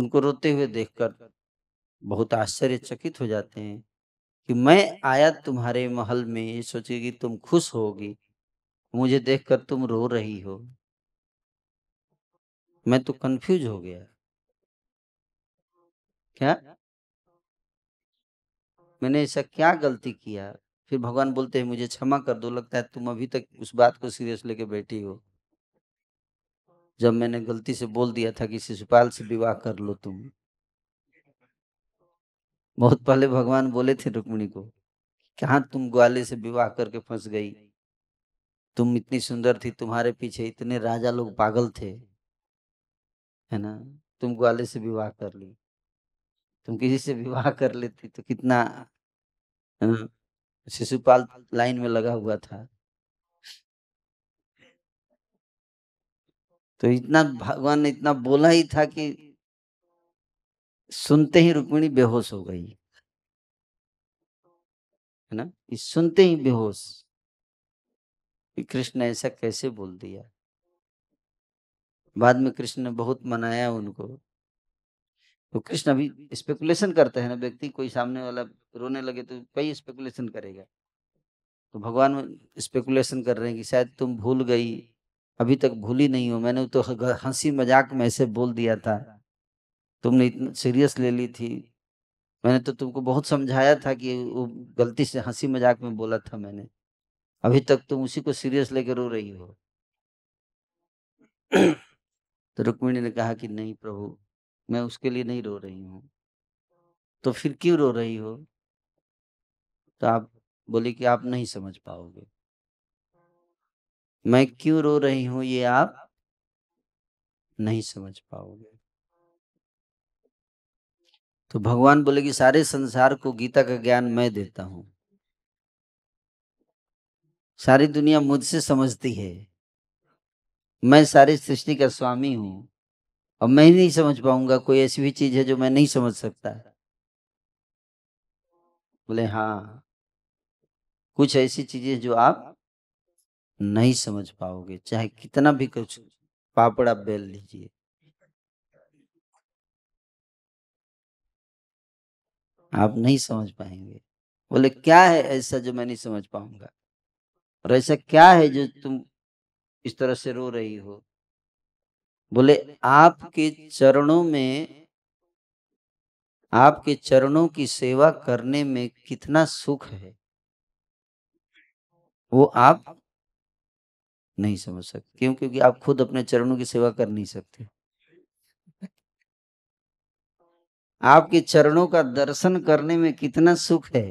उनको रोते हुए देखकर बहुत आश्चर्यचकित हो जाते हैं कि मैं आया तुम्हारे महल में ये सोचे कि तुम खुश होगी मुझे देखकर तुम रो रही हो मैं तो कंफ्यूज हो गया क्या मैंने ऐसा क्या गलती किया फिर भगवान बोलते हैं मुझे क्षमा कर दो लगता है तुम अभी तक उस बात को सीरियस लेके बैठी हो जब मैंने गलती से बोल दिया था कि शिशुपाल से विवाह कर लो तुम बहुत पहले भगवान बोले थे रुक्मिणी को कहा तुम ग्वाले से विवाह करके फंस गई तुम इतनी सुंदर थी तुम्हारे पीछे इतने राजा लोग पागल थे है ना तुम ग्वाले से विवाह कर ली तुम किसी से विवाह कर लेती तो कितना शिशुपाल लाइन में लगा हुआ था तो इतना भगवान ने इतना बोला ही था कि सुनते ही रुक्मिणी बेहोश हो गई है ना इस सुनते ही बेहोश कृष्ण ऐसा कैसे बोल दिया बाद में कृष्ण ने बहुत मनाया उनको तो कृष्ण अभी स्पेकुलेशन करते हैं ना व्यक्ति कोई सामने वाला रोने लगे तो कई स्पेकुलेशन करेगा तो भगवान स्पेकुलेशन कर रहे हैं कि शायद तुम भूल गई अभी तक भूली नहीं हो मैंने तो हंसी मजाक में ऐसे बोल दिया था तुमने इतना सीरियस ले ली थी मैंने तो तुमको बहुत समझाया था कि वो गलती से हंसी मजाक में बोला था मैंने अभी तक तुम उसी को सीरियस लेकर रो रही हो तो रुक्मिणी ने कहा कि नहीं प्रभु मैं उसके लिए नहीं रो रही हूँ तो फिर क्यों रो रही हो तो आप बोले कि आप नहीं समझ पाओगे मैं क्यों रो रही हूं ये आप नहीं समझ पाओगे तो भगवान बोले कि सारे संसार को गीता का ज्ञान मैं देता हूं सारी दुनिया मुझसे समझती है मैं सारी सृष्टि का स्वामी हूं अब मैं ही नहीं समझ पाऊंगा कोई ऐसी भी चीज है जो मैं नहीं समझ सकता बोले हाँ कुछ ऐसी चीजें जो आप नहीं समझ पाओगे चाहे कितना भी कुछ पापड़ आप बेल लीजिए आप नहीं समझ पाएंगे बोले क्या है ऐसा जो मैं नहीं समझ पाऊंगा और ऐसा क्या है जो तुम इस तरह से रो रही हो बोले आपके चरणों में आपके चरणों की सेवा करने में कितना सुख है वो आप नहीं समझ सकते क्यों क्योंकि आप खुद अपने चरणों की सेवा कर नहीं सकते आपके चरणों का दर्शन करने में कितना सुख है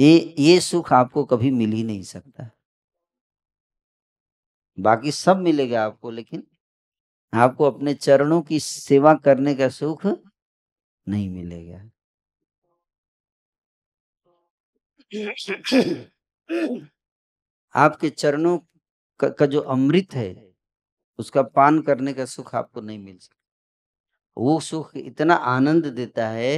ये ये सुख आपको कभी मिल ही नहीं सकता बाकी सब मिलेगा आपको लेकिन आपको अपने चरणों की सेवा करने का सुख नहीं मिलेगा आपके चरणों का, जो अमृत है उसका पान करने का सुख आपको नहीं मिल सकता वो सुख इतना आनंद देता है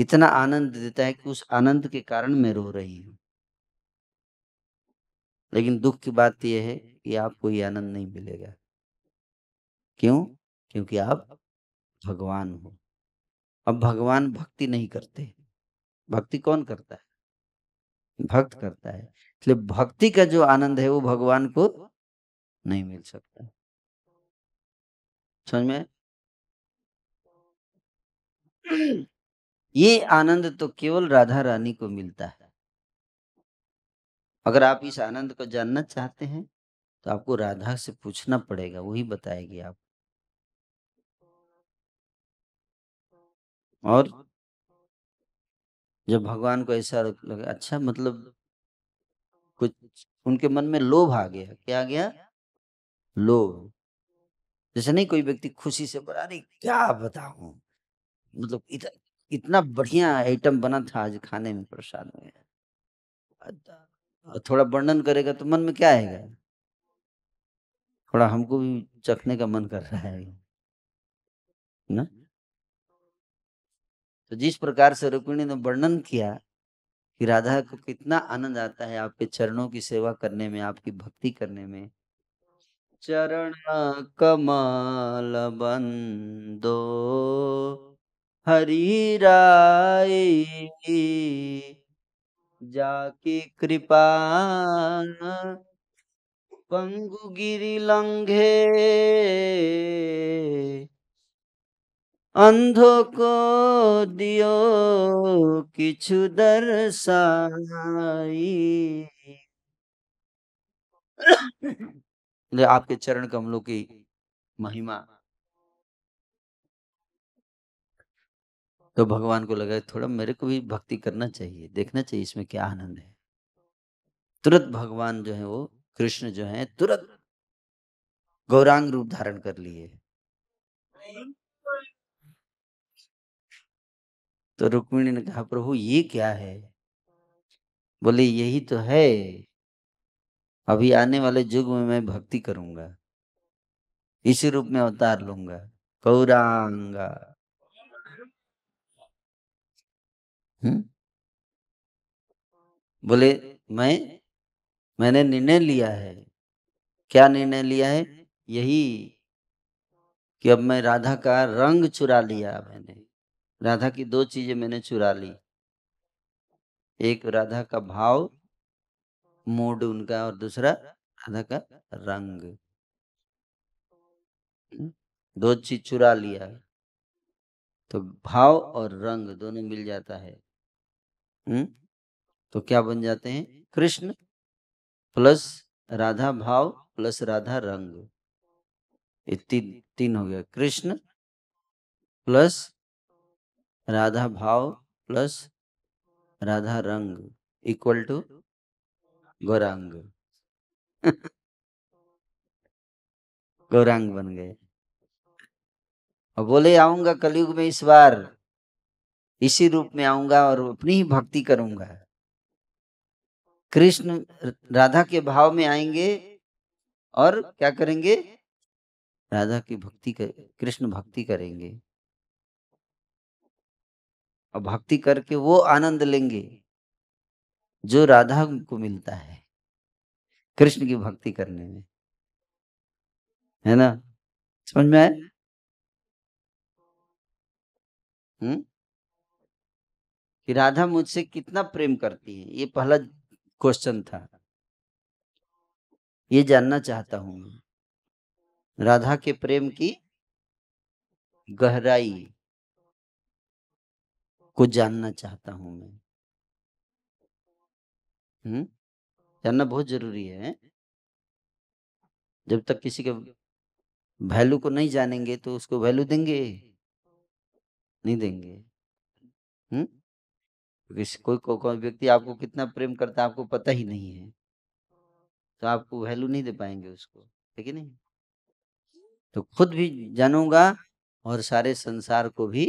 इतना आनंद देता है कि उस आनंद के कारण मैं रो रही हूं लेकिन दुख की बात यह है कि आपको ये आनंद नहीं मिलेगा क्यों? क्योंकि आप भगवान हो। अब भगवान भक्ति नहीं करते। भक्ति कौन करता है? भक्त करता है। इसलिए भक्ति का जो आनंद है वो भगवान को नहीं मिल सकता। समझ में ये आनंद तो केवल राधा रानी को मिलता है। अगर आप इस आनंद को जानना चाहते हैं तो आपको राधा से पूछना पड़ेगा वही बताएगी आपको। और जब भगवान को ऐसा लगे अच्छा मतलब कुछ उनके मन में लोभ आ गया क्या आ गया लोभ जैसे नहीं कोई व्यक्ति खुशी से बड़ा नहीं क्या बताऊ मतलब इत, इतना बढ़िया आइटम बना था आज खाने में प्रसाद में थोड़ा वर्णन करेगा तो मन में क्या आएगा थोड़ा हमको भी चखने का मन कर रहा है ना तो जिस प्रकार से रुक्मिणी ने वर्णन किया कि राधा को कितना आनंद आता है आपके चरणों की सेवा करने में आपकी भक्ति करने में चरण कमल बंदो हरी राय जाके कृपा पंगु गिरी लंघे अंधो को दियो किछु दर्शाई आपके चरण कमलों की महिमा तो भगवान को लगा थोड़ा मेरे को भी भक्ति करना चाहिए देखना चाहिए इसमें क्या आनंद है तुरंत भगवान जो है वो कृष्ण जो है तुरंत गौरांग रूप धारण कर लिए तो रुक्मिणी ने कहा प्रभु ये क्या है बोले यही तो है अभी आने वाले युग में मैं भक्ति करूंगा इसी रूप में अवतार लूंगा कौरांगा बोले मैं मैंने निर्णय लिया है क्या निर्णय लिया है यही कि अब मैं राधा का रंग चुरा लिया मैंने राधा की दो चीजें मैंने चुरा ली एक राधा का भाव मूड उनका और दूसरा राधा का रंग हम्म, दो चीज चुरा लिया तो भाव और रंग दोनों मिल जाता है हम्म, तो क्या बन जाते हैं कृष्ण प्लस राधा भाव प्लस राधा रंग ये तीन तीन हो गया कृष्ण प्लस राधा भाव प्लस राधा रंग इक्वल टू गौरांग गौरांग बन गए और बोले आऊंगा कलयुग में इस बार इसी रूप में आऊंगा और अपनी ही भक्ति करूंगा कृष्ण राधा के भाव में आएंगे और क्या करेंगे राधा की भक्ति कर कृष्ण भक्ति करेंगे और भक्ति करके वो आनंद लेंगे जो राधा को मिलता है कृष्ण की भक्ति करने में है ना समझ में आया कि राधा मुझसे कितना प्रेम करती है ये पहला क्वेश्चन था ये जानना चाहता हूं राधा के प्रेम की गहराई को जानना चाहता हूं मैं हम्म जानना बहुत जरूरी है जब तक किसी के वैल्यू को नहीं जानेंगे तो उसको वैल्यू देंगे नहीं देंगे हम्म किसी कोई को, व्यक्ति आपको कितना प्रेम करता है आपको पता ही नहीं है तो आपको वैल्यू नहीं दे पाएंगे उसको ठीक है नहीं तो खुद भी जानूंगा और सारे संसार को भी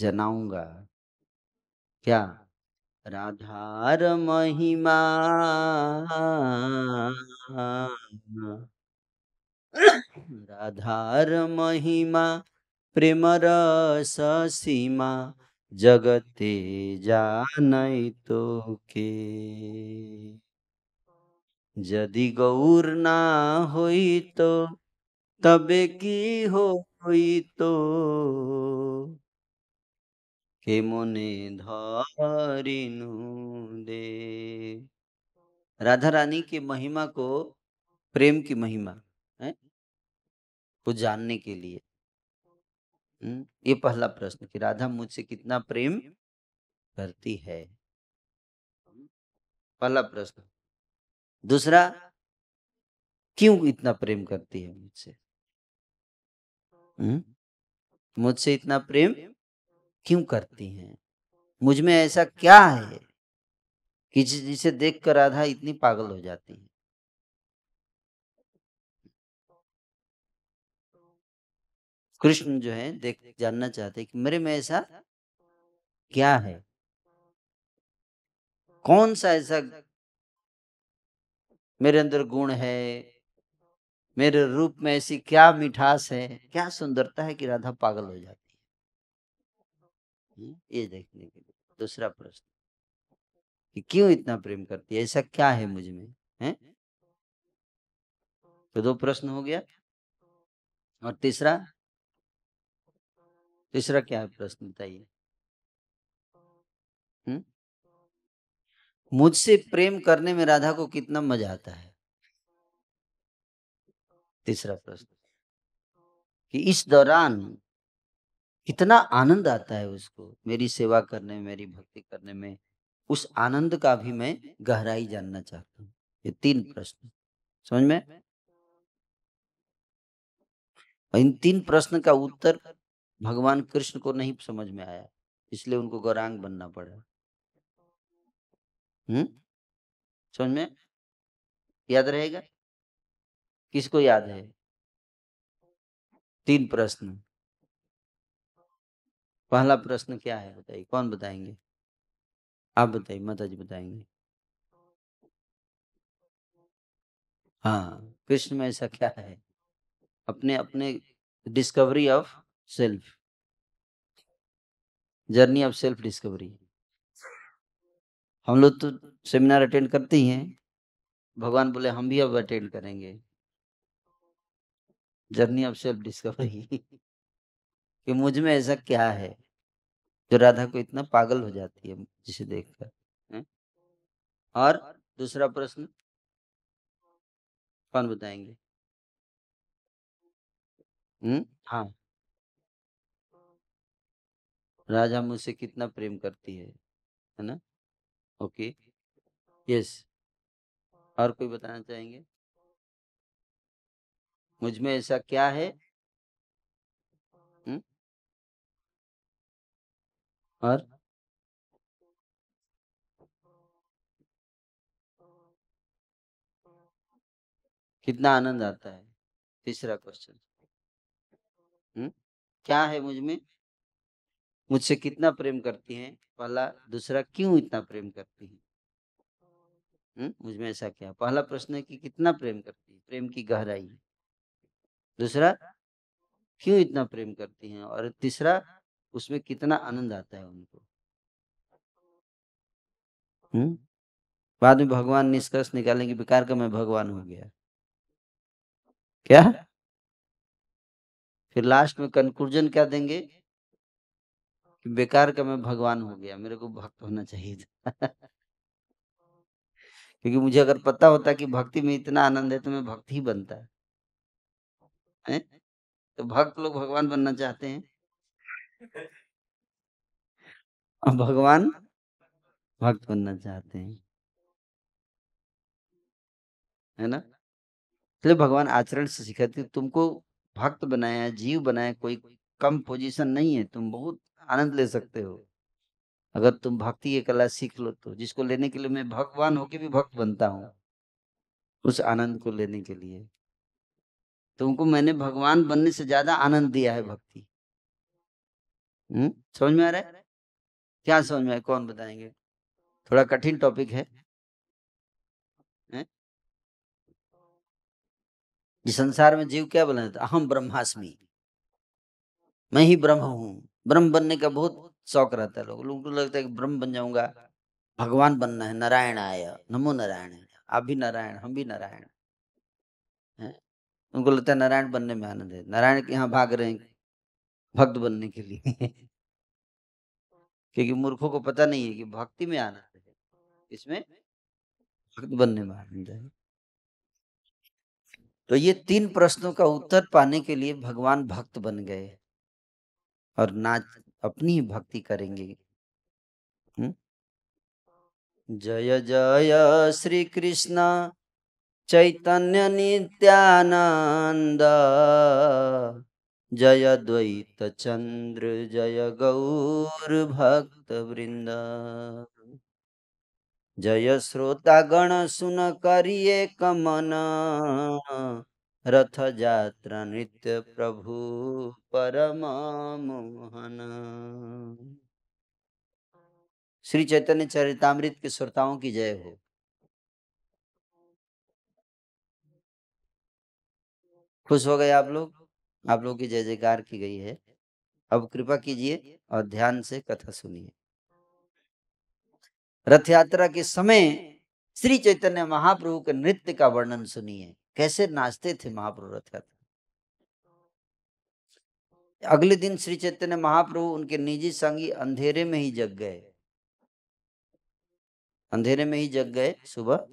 जनाऊंगा क्या राधार महिमा राधार महिमा प्रेम रस सीमा जगते तो के यदि गौर ना हो तो तबे की हो तो हे मने ধরিনু दे राधा रानी की महिमा को प्रेम की महिमा है को जानने के लिए हम्म, ये पहला प्रश्न कि राधा मुझसे कितना प्रेम करती है पहला प्रश्न दूसरा क्यों इतना प्रेम करती है मुझसे हम्म, मुझसे इतना प्रेम क्यों करती हैं मुझ में ऐसा क्या है कि जिसे देख कर राधा इतनी पागल हो जाती है कृष्ण जो है देख जानना चाहते कि मेरे में ऐसा क्या है कौन सा ऐसा मेरे अंदर गुण है मेरे रूप में ऐसी क्या मिठास है क्या सुंदरता है कि राधा पागल हो जाती ये देखने के लिए दूसरा प्रश्न कि क्यों इतना प्रेम करती है ऐसा क्या है मुझ में है तो दो प्रश्न हो गया और तीसरा तीसरा क्या है प्रश्न बताइए मुझसे प्रेम करने में राधा को कितना मजा आता है तीसरा प्रश्न कि इस दौरान इतना आनंद आता है उसको मेरी सेवा करने में मेरी भक्ति करने में उस आनंद का भी मैं गहराई जानना चाहता हूँ ये तीन प्रश्न समझ में इन तीन प्रश्न का उत्तर भगवान कृष्ण को नहीं समझ में आया इसलिए उनको गौरांग बनना पड़ा हम्म समझ में याद रहेगा किसको याद है तीन प्रश्न पहला प्रश्न क्या है बताइए कौन बताएंगे आप बताइए माता जी बताएंगे हाँ कृष्ण में ऐसा क्या है अपने अपने discovery of self journey of self discovery हम लोग तो सेमिनार अटेंड करते ही हैं भगवान बोले हम भी अब अटेंड करेंगे जर्नी ऑफ सेल्फ डिस्कवरी कि मुझ में ऐसा क्या है जो राधा को इतना पागल हो जाती है जिसे देखकर है? और दूसरा प्रश्न कौन बताएंगे हम्म हाँ राजा मुझसे कितना प्रेम करती है है ना ओके यस और कोई बताना चाहेंगे मुझ में ऐसा क्या है और कितना आनंद आता है तीसरा क्वेश्चन क्या है मुझ में मुझसे कितना प्रेम करती हैं पहला दूसरा क्यों इतना प्रेम करती हैं मुझ में ऐसा क्या पहला प्रश्न है कि कितना प्रेम करती है प्रेम की गहराई दूसरा क्यों इतना प्रेम करती हैं और तीसरा उसमें कितना आनंद आता है उनको हुँ? बाद में भगवान निष्कर्ष निकालेंगे बेकार का मैं भगवान हो गया क्या फिर लास्ट में कंक्लूजन क्या देंगे कि बेकार का मैं भगवान हो गया मेरे को भक्त होना चाहिए था क्योंकि मुझे अगर पता होता कि भक्ति में इतना आनंद है तो मैं भक्त ही बनता है? तो भक्त लोग भगवान बनना चाहते हैं भगवान भक्त बनना चाहते हैं है ना इसलिए तो भगवान आचरण से सिखाते तुमको भक्त बनाया जीव बनाया कोई कम पोजीशन नहीं है तुम बहुत आनंद ले सकते हो अगर तुम भक्ति की कला सीख लो तो जिसको लेने के लिए मैं भगवान होके भी भक्त बनता हूँ उस आनंद को लेने के लिए तुमको तो मैंने भगवान बनने से ज्यादा आनंद दिया है भक्ति समझ में आ रहा है क्या समझ में आया कौन बताएंगे थोड़ा कठिन टॉपिक है इस संसार में जीव क्या बोला था अहम ब्रह्मास्मि मैं ही ब्रह्म हूँ ब्रह्म बनने का बहुत शौक रहता है लोग को लगता है कि ब्रह्म बन जाऊंगा भगवान बनना है नारायण आय नमो नारायण आप भी नारायण हम भी नारायण उनको लगता है नारायण बनने में आनंद है नारायण के यहाँ भाग रहे हैं भक्त बनने के लिए क्योंकि मूर्खों को पता नहीं है कि भक्ति में आना है इसमें भक्त बनने में आनंद है तो ये तीन प्रश्नों का उत्तर पाने के लिए भगवान भक्त बन गए और नाच अपनी भक्ति करेंगे जय जय श्री कृष्ण चैतन्य नित्यानंद जय द्वैत चंद्र जय गौर भक्त वृंद जय श्रोता गण सुन करिए कमन रथ जात्रा नृत्य प्रभु परम मोहन श्री चैतन्य चरितमृत के श्रोताओं की जय हो खुश हो गए आप लोग आप लोगों की जय जयकार की गई है अब कृपा कीजिए और ध्यान से कथा सुनिए रथ यात्रा के समय श्री चैतन्य महाप्रभु के नृत्य का वर्णन सुनिए कैसे नाचते थे महाप्रभु रथ यात्रा अगले दिन श्री चैतन्य महाप्रभु उनके निजी संगी अंधेरे में ही जग गए अंधेरे में ही जग गए सुबह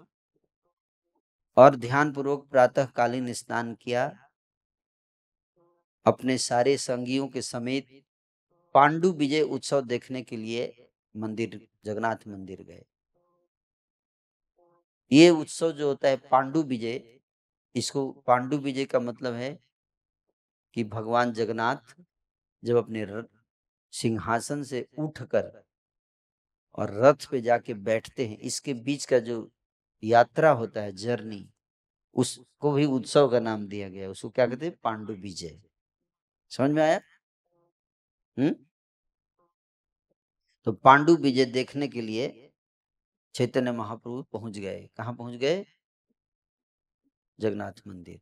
और ध्यान प्रातः प्रातःकालीन स्नान किया अपने सारे संगियों के समेत पांडु विजय उत्सव देखने के लिए मंदिर जगन्नाथ मंदिर गए ये उत्सव जो होता है पांडु विजय इसको पांडु विजय का मतलब है कि भगवान जगन्नाथ जब अपने सिंहासन से उठकर और रथ पे जाके बैठते हैं इसके बीच का जो यात्रा होता है जर्नी उसको भी उत्सव का नाम दिया गया उसको क्या कहते हैं पांडु विजय समझ में आया हम्म तो पांडु विजय देखने के लिए चैतन्य महाप्रभु पहुंच गए कहाँ पहुंच गए जगन्नाथ मंदिर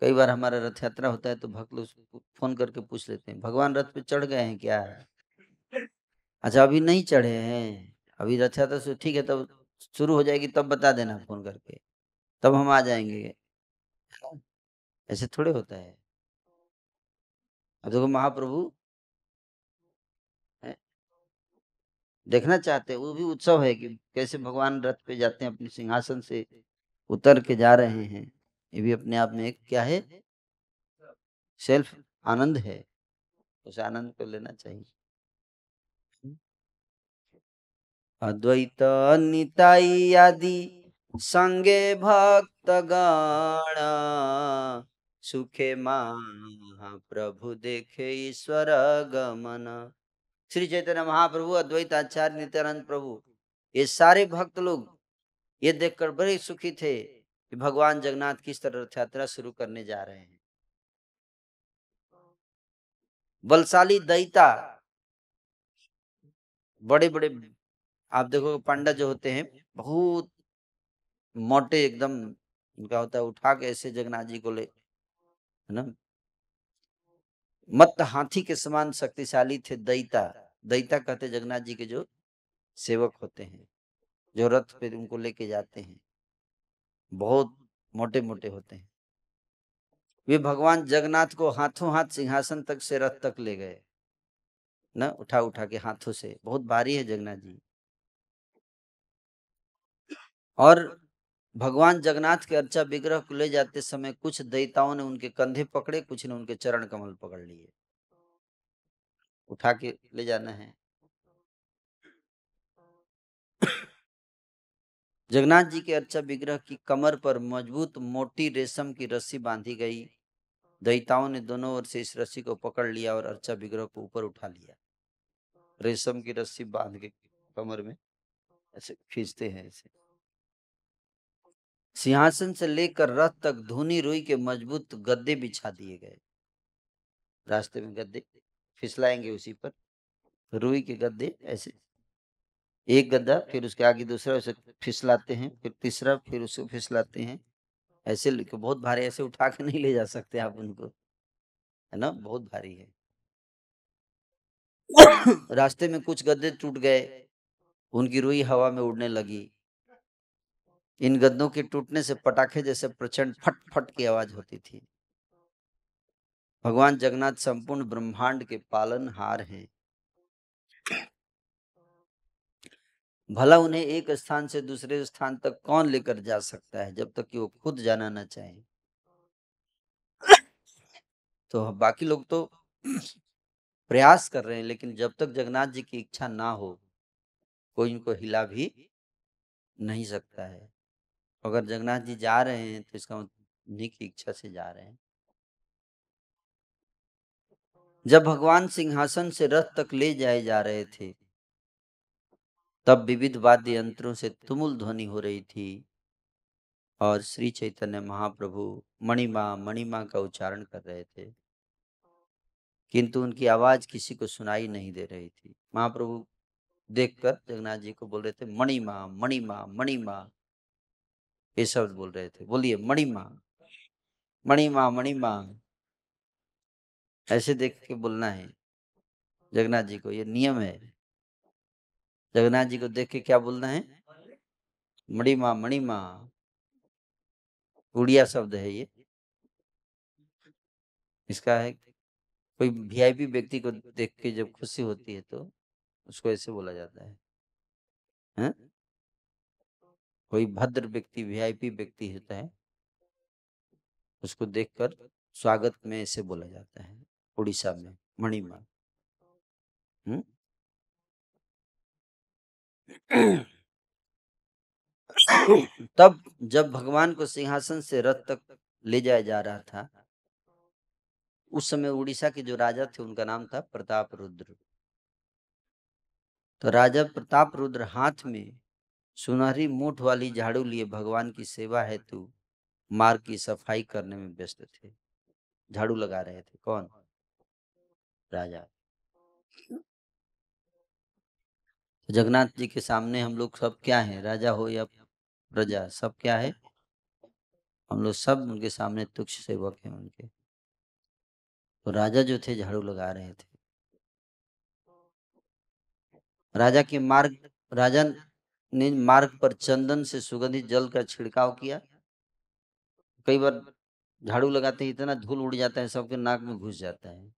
कई बार हमारा रथ यात्रा होता है तो भक्त लोग फोन करके पूछ लेते हैं भगवान रथ पे चढ़ गए हैं क्या अच्छा अभी नहीं चढ़े हैं अभी रथ यात्रा से ठीक है तब शुरू हो जाएगी तब बता देना फोन करके तब हम आ जाएंगे ऐसे थोड़े होता है देखो महाप्रभु देखना चाहते हैं वो भी उत्सव है कि कैसे भगवान रथ पे जाते हैं अपने सिंहासन से उतर के जा रहे हैं ये भी अपने आप में एक क्या है सेल्फ आनंद है उस आनंद को लेना चाहिए अद्वैत निताई आदि संगे भक्त भक्तगण सुखे महाप्रभु देखे ईश्वर गमन श्री चैतन्य महाप्रभु अद्वैत आचार्य नित्यानंद प्रभु ये सारे भक्त लोग ये देखकर बड़े सुखी थे कि भगवान जगन्नाथ किस तरह रथ यात्रा शुरू करने जा रहे हैं बलशाली दैता बड़े बड़े आप देखो पांडा जो होते हैं बहुत मोटे एकदम उनका होता है उठा के ऐसे जगन्नाथ जी को ले है ना मत हाथी के समान शक्तिशाली थे दैता दैता कहते जगन्नाथ जी के जो सेवक होते हैं जो रथ पे उनको लेके जाते हैं बहुत मोटे मोटे होते हैं वे भगवान जगन्नाथ को हाथों हाथ सिंहासन तक से रथ तक ले गए ना उठा उठा के हाथों से बहुत भारी है जगन्नाथ जी और भगवान जगन्नाथ के अर्चा विग्रह को ले जाते समय कुछ देवताओं ने उनके कंधे पकड़े कुछ ने उनके चरण कमल पकड़ लिए उठा के ले जाना है जगन्नाथ जी के अर्चा विग्रह की कमर पर मजबूत मोटी रेशम की रस्सी बांधी गई दैताओं ने दोनों ओर से इस रस्सी को पकड़ लिया और अर्चा विग्रह को ऊपर उठा लिया रेशम की रस्सी बांध के कमर में ऐसे खींचते हैं ऐसे सिंहासन से लेकर रथ तक धुनी रुई के मजबूत गद्दे बिछा दिए गए रास्ते में गद्दे फिसलाएंगे उसी पर रुई के गद्दे ऐसे एक गद्दा फिर उसके आगे दूसरा उसे फिसलाते हैं फिर तीसरा फिर उसे फिसलाते हैं ऐसे बहुत भारी ऐसे उठा के नहीं ले जा सकते आप उनको है ना बहुत भारी है रास्ते में कुछ गद्दे टूट गए उनकी रुई हवा में उड़ने लगी इन गद्दों के टूटने से पटाखे जैसे प्रचंड फट फट की आवाज होती थी भगवान जगन्नाथ संपूर्ण ब्रह्मांड के पालन हार हैं भला उन्हें एक स्थान से दूसरे स्थान तक कौन लेकर जा सकता है जब तक कि वो खुद जाना ना चाहे तो बाकी लोग तो प्रयास कर रहे हैं लेकिन जब तक जगन्नाथ जी की इच्छा ना हो कोई उनको हिला भी नहीं सकता है तो अगर जगन्नाथ जी जा रहे हैं तो इसका मतलब उन्हीं की इच्छा से जा रहे हैं जब भगवान सिंहासन से रथ तक ले जाए जा रहे थे तब विविध वाद्य यंत्रों से तुमुल ध्वनि हो रही थी और श्री चैतन्य महाप्रभु मणिमा मणिमा का उच्चारण कर रहे थे किंतु उनकी आवाज किसी को सुनाई नहीं दे रही थी महाप्रभु देखकर जगन्नाथ जी को बोल रहे थे मणिमा मणिमा मणिमा ये शब्द बोल रहे थे बोलिए मणिमा मणिमा मणिमा ऐसे देख के बोलना है जगन्नाथ जी को ये नियम है जगन्नाथ जी को देख के क्या बोलना है मणिमा मणिमा उड़िया शब्द है ये इसका है कोई वीआईपी व्यक्ति को देख के जब खुशी होती है तो उसको ऐसे बोला जाता है, है? हाँ? कोई भद्र व्यक्ति वीआईपी व्यक्ति होता है उसको देखकर स्वागत में ऐसे बोला जाता है उड़ीसा में मणिमा तब जब भगवान को सिंहासन से रथ तक ले जाया जा रहा था उस समय उड़ीसा के जो राजा थे उनका नाम था प्रताप रुद्र तो राजा प्रताप रुद्र हाथ में सुनहरी मूठ वाली झाड़ू लिए भगवान की सेवा हेतु मार्ग की सफाई करने में व्यस्त थे झाड़ू लगा रहे थे कौन राजा तो जगन्नाथ जी के सामने हम लोग सब क्या है राजा हो या प्रजा सब क्या है हम लोग सब उनके सामने तुक्ष सेवक हैं उनके तो राजा जो थे झाड़ू लगा रहे थे राजा के मार्ग राजन ने मार्ग पर चंदन से सुगंधित जल का छिड़काव किया कई बार झाड़ू लगाते हैं इतना धूल उड़ जाता है सबके नाक में घुस जाता है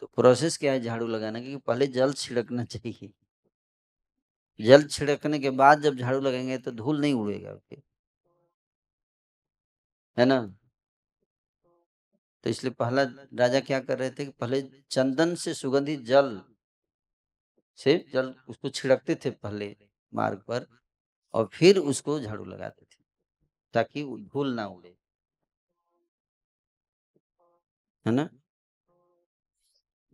तो प्रोसेस क्या है झाड़ू लगाने की पहले जल छिड़कना चाहिए जल छिड़कने के बाद जब झाड़ू लगेंगे तो धूल नहीं उड़ेगा आपके है ना तो इसलिए पहला राजा क्या कर रहे थे कि पहले चंदन से सुगंधित जल से जल उसको छिड़कते थे पहले मार्ग पर और फिर उसको झाड़ू लगाते थे ताकि धूल ना उड़े है ना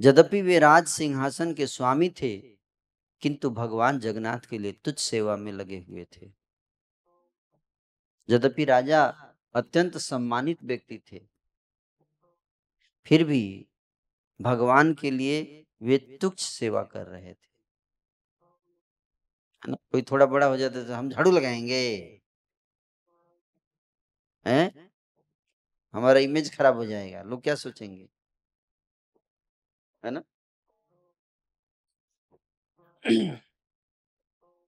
यद्यपि वे राज सिंहासन के स्वामी थे किंतु भगवान जगन्नाथ के लिए तुच्छ सेवा में लगे हुए थे यद्यपि राजा अत्यंत सम्मानित व्यक्ति थे फिर भी भगवान के लिए वे तुच्छ सेवा कर रहे थे कोई थोड़ा बड़ा हो जाता तो हम झाड़ू लगाएंगे हैं हमारा इमेज खराब हो जाएगा लोग क्या सोचेंगे है ना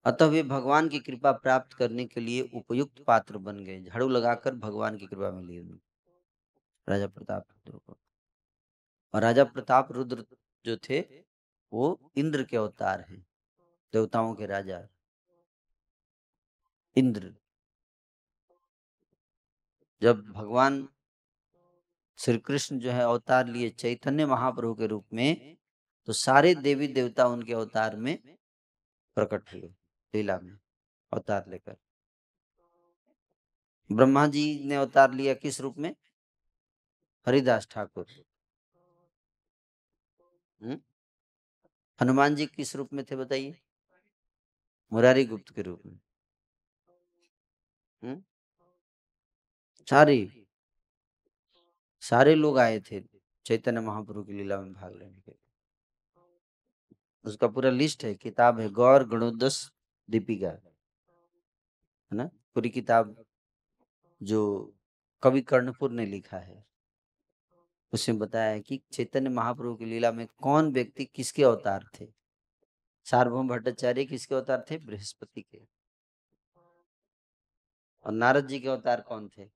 अतः वे भगवान की कृपा प्राप्त करने के लिए उपयुक्त पात्र बन गए झाड़ू लगाकर भगवान की कृपा मिली राजा प्रताप रुद्र को और राजा प्रताप रुद्र जो थे वो इंद्र के अवतार हैं देवताओं के राजा इंद्र जब भगवान श्री कृष्ण जो है अवतार लिए चैतन्य महाप्रभु के रूप में तो सारे देवी देवता उनके अवतार में प्रकट हुए लीला में अवतार लेकर ब्रह्मा जी ने अवतार लिया किस रूप में हरिदास ठाकुर हम्म? हनुमान जी किस रूप में थे बताइए मुरारी गुप्त के रूप में सारे सारे लोग आए थे चैतन्य महाप्रभु की लीला में भाग लेने के उसका पूरा लिस्ट है किताब है गौर गणोदस दीपिका है ना पूरी किताब जो कवि कर्णपुर ने लिखा है उसमें बताया है कि चैतन्य महाप्रभु की लीला में कौन व्यक्ति किसके अवतार थे सार्वभौम भट्टाचार्य किसके अवतार थे बृहस्पति के और नारद जी के अवतार कौन थे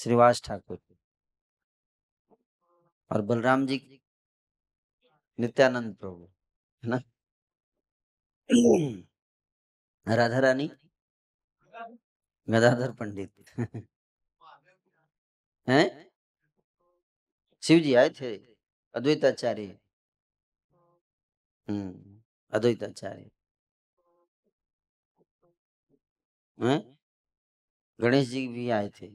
श्रीवास ठाकुर के और बलराम जी नित्यानंद प्रभु है ना राधा रानी गदाधर पंडित हैं शिव जी आए थे अद्वैताचार्य हम्म अद्वैताचार्य गणेश जी भी आए थे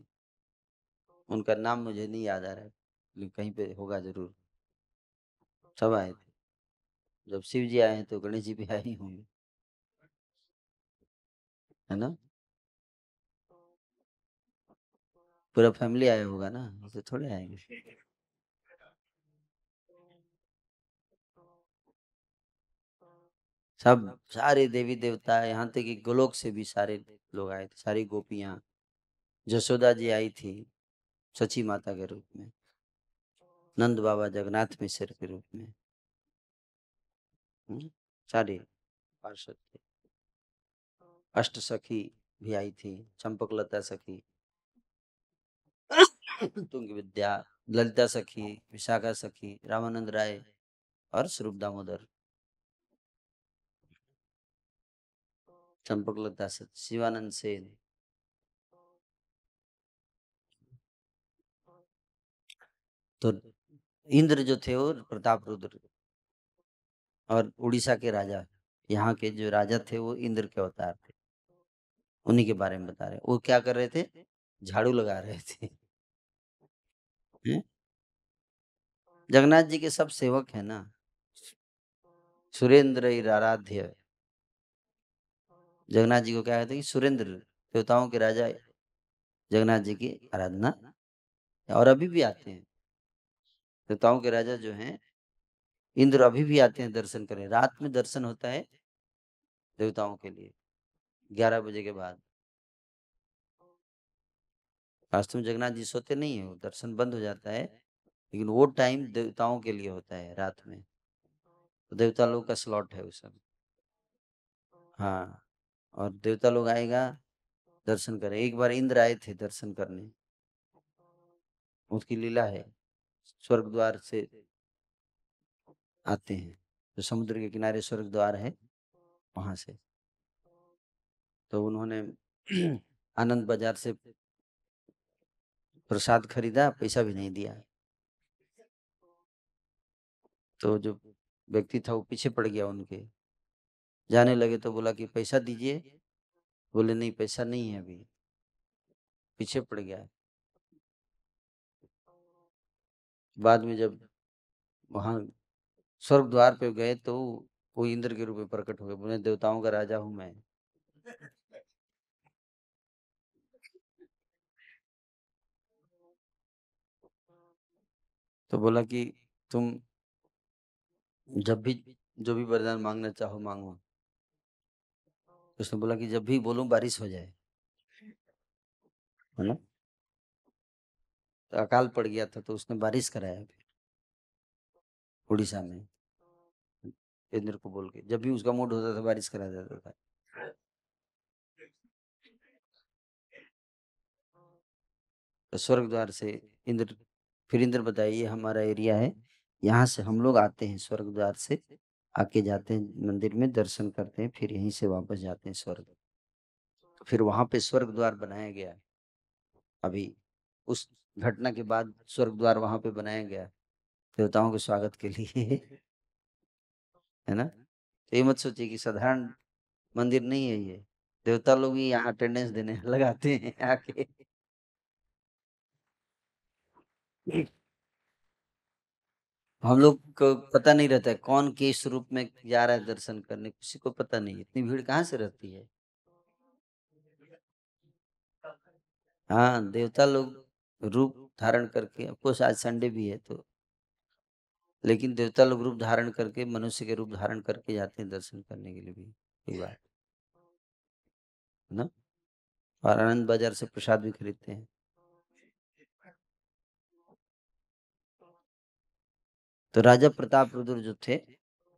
उनका नाम मुझे नहीं याद आ रहा है लेकिन कहीं पे होगा जरूर सब आए थे जब शिव जी आए हैं तो गणेश जी भी आए ही होंगे है ना पूरा फैमिली आया होगा ना तो थोड़े आएंगे सब सारे देवी देवता यहाँ तक कि गोलोक से भी सारे लोग आए थे सारी गोपियाँ जसोदा जी आई थी सची माता के रूप में नंद बाबा जगन्नाथ मिश्र के रूप में हम्म, सारे पार्षद अष्ट सखी भी आई थी चंपकलता सखी तुंग विद्या ललिता सखी विशाखा सखी रामानंद राय और स्वरूप दामोदर चंपकलता शिवानंद सेन तो इंद्र जो थे वो प्रताप रुद्र और उड़ीसा के राजा यहाँ के जो राजा थे वो इंद्र के अवतार थे उन्हीं के बारे में बता रहे वो क्या कर रहे थे झाड़ू लगा रहे थे जगन्नाथ जी के सब सेवक है ना सुरेंद्र आराध्य जगन्नाथ जी को क्या कहते हैं सुरेंद्र देवताओं के राजा जगन्नाथ जी की आराधना और अभी भी आते हैं देवताओं के राजा जो हैं इंद्र अभी भी आते हैं दर्शन करने रात में दर्शन होता है देवताओं के लिए ग्यारह बजे के बाद वास्तव में जगन्नाथ जी सोते नहीं है दर्शन बंद हो जाता है लेकिन वो टाइम देवताओं के लिए होता है रात में तो देवता लोग का स्लॉट है उस समय हाँ और देवता लोग आएगा दर्शन करें एक बार इंद्र आए थे दर्शन करने उसकी लीला है स्वर्ग द्वार से आते हैं तो समुद्र के किनारे स्वर्ग द्वार है वहां से तो उन्होंने आनंद बाजार से प्रसाद खरीदा पैसा भी नहीं दिया तो जो व्यक्ति था वो पीछे पड़ गया उनके जाने लगे तो बोला कि पैसा दीजिए बोले नहीं पैसा नहीं है अभी पीछे पड़ गया बाद में जब वहां स्वर्ग द्वार पे गए तो वो इंद्र के रूप में प्रकट हो गए बोले देवताओं का राजा हूं मैं तो बोला कि तुम जब भी जो भी वरदान मांगना चाहो मांगो उसने बोला कि जब भी बोलू बारिश हो जाए है ना तो अकाल पड़ गया था तो उसने बारिश कराया उड़ीसा में इंद्र को बोल के जब भी उसका मूड होता था बारिश करा जाता था तो स्वर्ग द्वार से इंद्र फिर इंद्र बताइए हमारा एरिया है यहाँ से हम लोग आते हैं स्वर्ग द्वार से आके जाते हैं मंदिर में दर्शन करते हैं फिर यहीं से वापस जाते हैं स्वर्ग तो फिर वहां पे स्वर्ग द्वार बनाया गया अभी उस घटना के बाद स्वर्ग द्वार वहां पे बनाया गया देवताओं के स्वागत के लिए है ना तो ये मत सोचिए कि साधारण मंदिर नहीं है ये देवता लोग ही यहाँ अटेंडेंस देने लगाते हैं आके हम लोग को पता नहीं रहता है कौन किस रूप में जा रहा है दर्शन करने किसी को पता नहीं इतनी भीड़ कहाँ से रहती है हाँ देवता लोग रूप धारण करके अफकोर्स आज संडे भी है तो लेकिन देवता लोग रूप धारण करके मनुष्य के रूप धारण करके जाते हैं दर्शन करने के लिए भी ये है ना और आनंद बाजार से प्रसाद भी खरीदते हैं तो राजा प्रताप रुद्र जो थे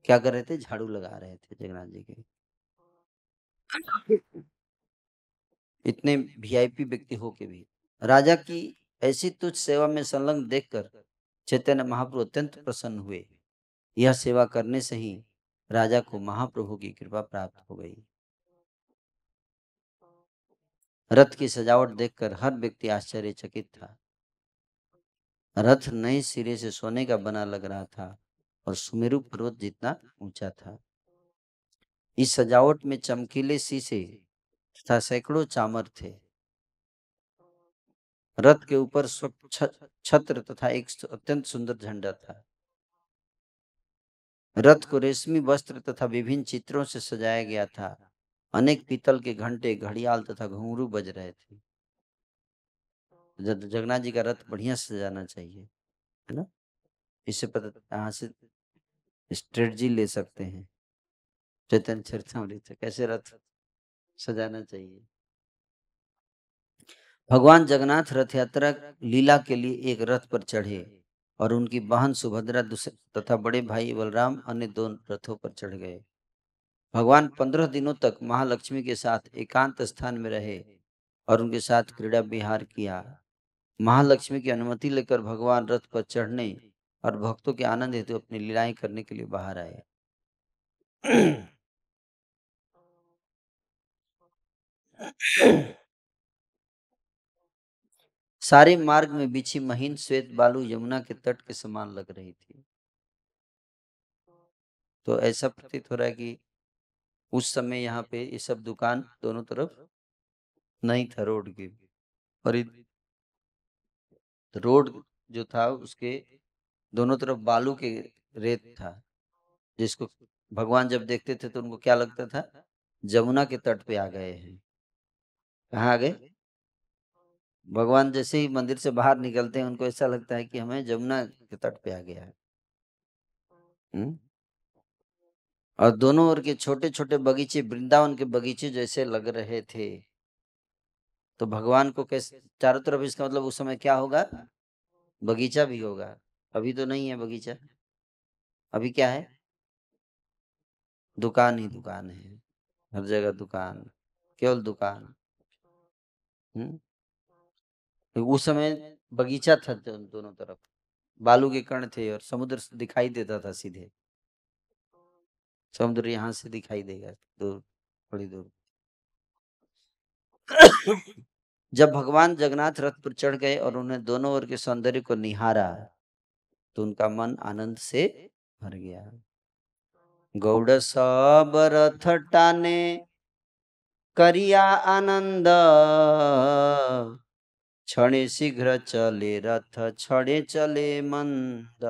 क्या कर रहे थे झाड़ू लगा रहे थे जगन्नाथ जी के इतने वीआईपी व्यक्ति के भी राजा की ऐसी तुच्छ सेवा में संलग्न देखकर चैतन्य महाप्रभु अत्यंत प्रसन्न हुए यह सेवा करने से ही राजा को महाप्रभु की कृपा प्राप्त हो गई रथ की सजावट देखकर हर व्यक्ति आश्चर्यचकित था रथ नए सिरे से सोने का बना लग रहा था और सुमेरु पर्वत जितना ऊंचा था इस सजावट में चमकीले शीशे तथा सैकड़ों चामर थे रथ के ऊपर छत्र तथा एक अत्यंत सुंदर झंडा था रथ को रेशमी वस्त्र तथा विभिन्न चित्रों से सजाया गया था अनेक पीतल के घंटे घड़ियाल तथा घुंगरू बज रहे थे जगन्नाथ जी का रथ बढ़िया सजाना चाहिए है ना इससे पता यहाँ से स्ट्रेटजी ले सकते हैं चैतन्य चरितमृत कैसे रथ सजाना चाहिए भगवान जगन्नाथ रथ यात्रा लीला के लिए एक रथ पर चढ़े और उनकी बहन सुभद्रा तथा बड़े भाई बलराम अन्य दो रथों पर चढ़ गए भगवान पंद्रह दिनों तक महालक्ष्मी के साथ एकांत स्थान में रहे और उनके साथ क्रीड़ा विहार किया महालक्ष्मी की अनुमति लेकर भगवान रथ पर चढ़ने और भक्तों के आनंद हेतु अपनी लीलाएं करने के लिए बाहर आए सारे मार्ग में बिछी महीन श्वेत बालू यमुना के तट के समान लग रही थी तो ऐसा प्रतीत हो रहा है कि उस समय यहाँ पे ये सब दुकान दोनों तरफ नहीं था रोड के और तो रोड जो था उसके दोनों तरफ बालू के रेत था जिसको भगवान जब देखते थे तो उनको क्या लगता था जमुना के तट पे आ गए हैं कहाँ आ गए भगवान जैसे ही मंदिर से बाहर निकलते हैं उनको ऐसा लगता है कि हमें जमुना के तट पे आ गया है और दोनों ओर के छोटे छोटे बगीचे वृंदावन के बगीचे जैसे लग रहे थे तो भगवान को कैसे चारों तरफ इसका मतलब उस समय क्या होगा बगीचा भी होगा अभी तो नहीं है बगीचा अभी क्या है दुकान ही दुकान है हर जगह दुकान केवल दुकान हम्म उस समय बगीचा था तो दोनों तरफ बालू के कण थे और समुद्र दिखाई देता था सीधे समुद्र यहाँ से दिखाई देगा दूर थोड़ी दूर जब भगवान जगन्नाथ रथ पर चढ़ गए और उन्हें दोनों ओर के सौंदर्य को निहारा तो उनका मन आनंद से भर गया गौड़ सब रथ टाने करिया आनंद छड़े शीघ्र चले रथ छड़े चले मंद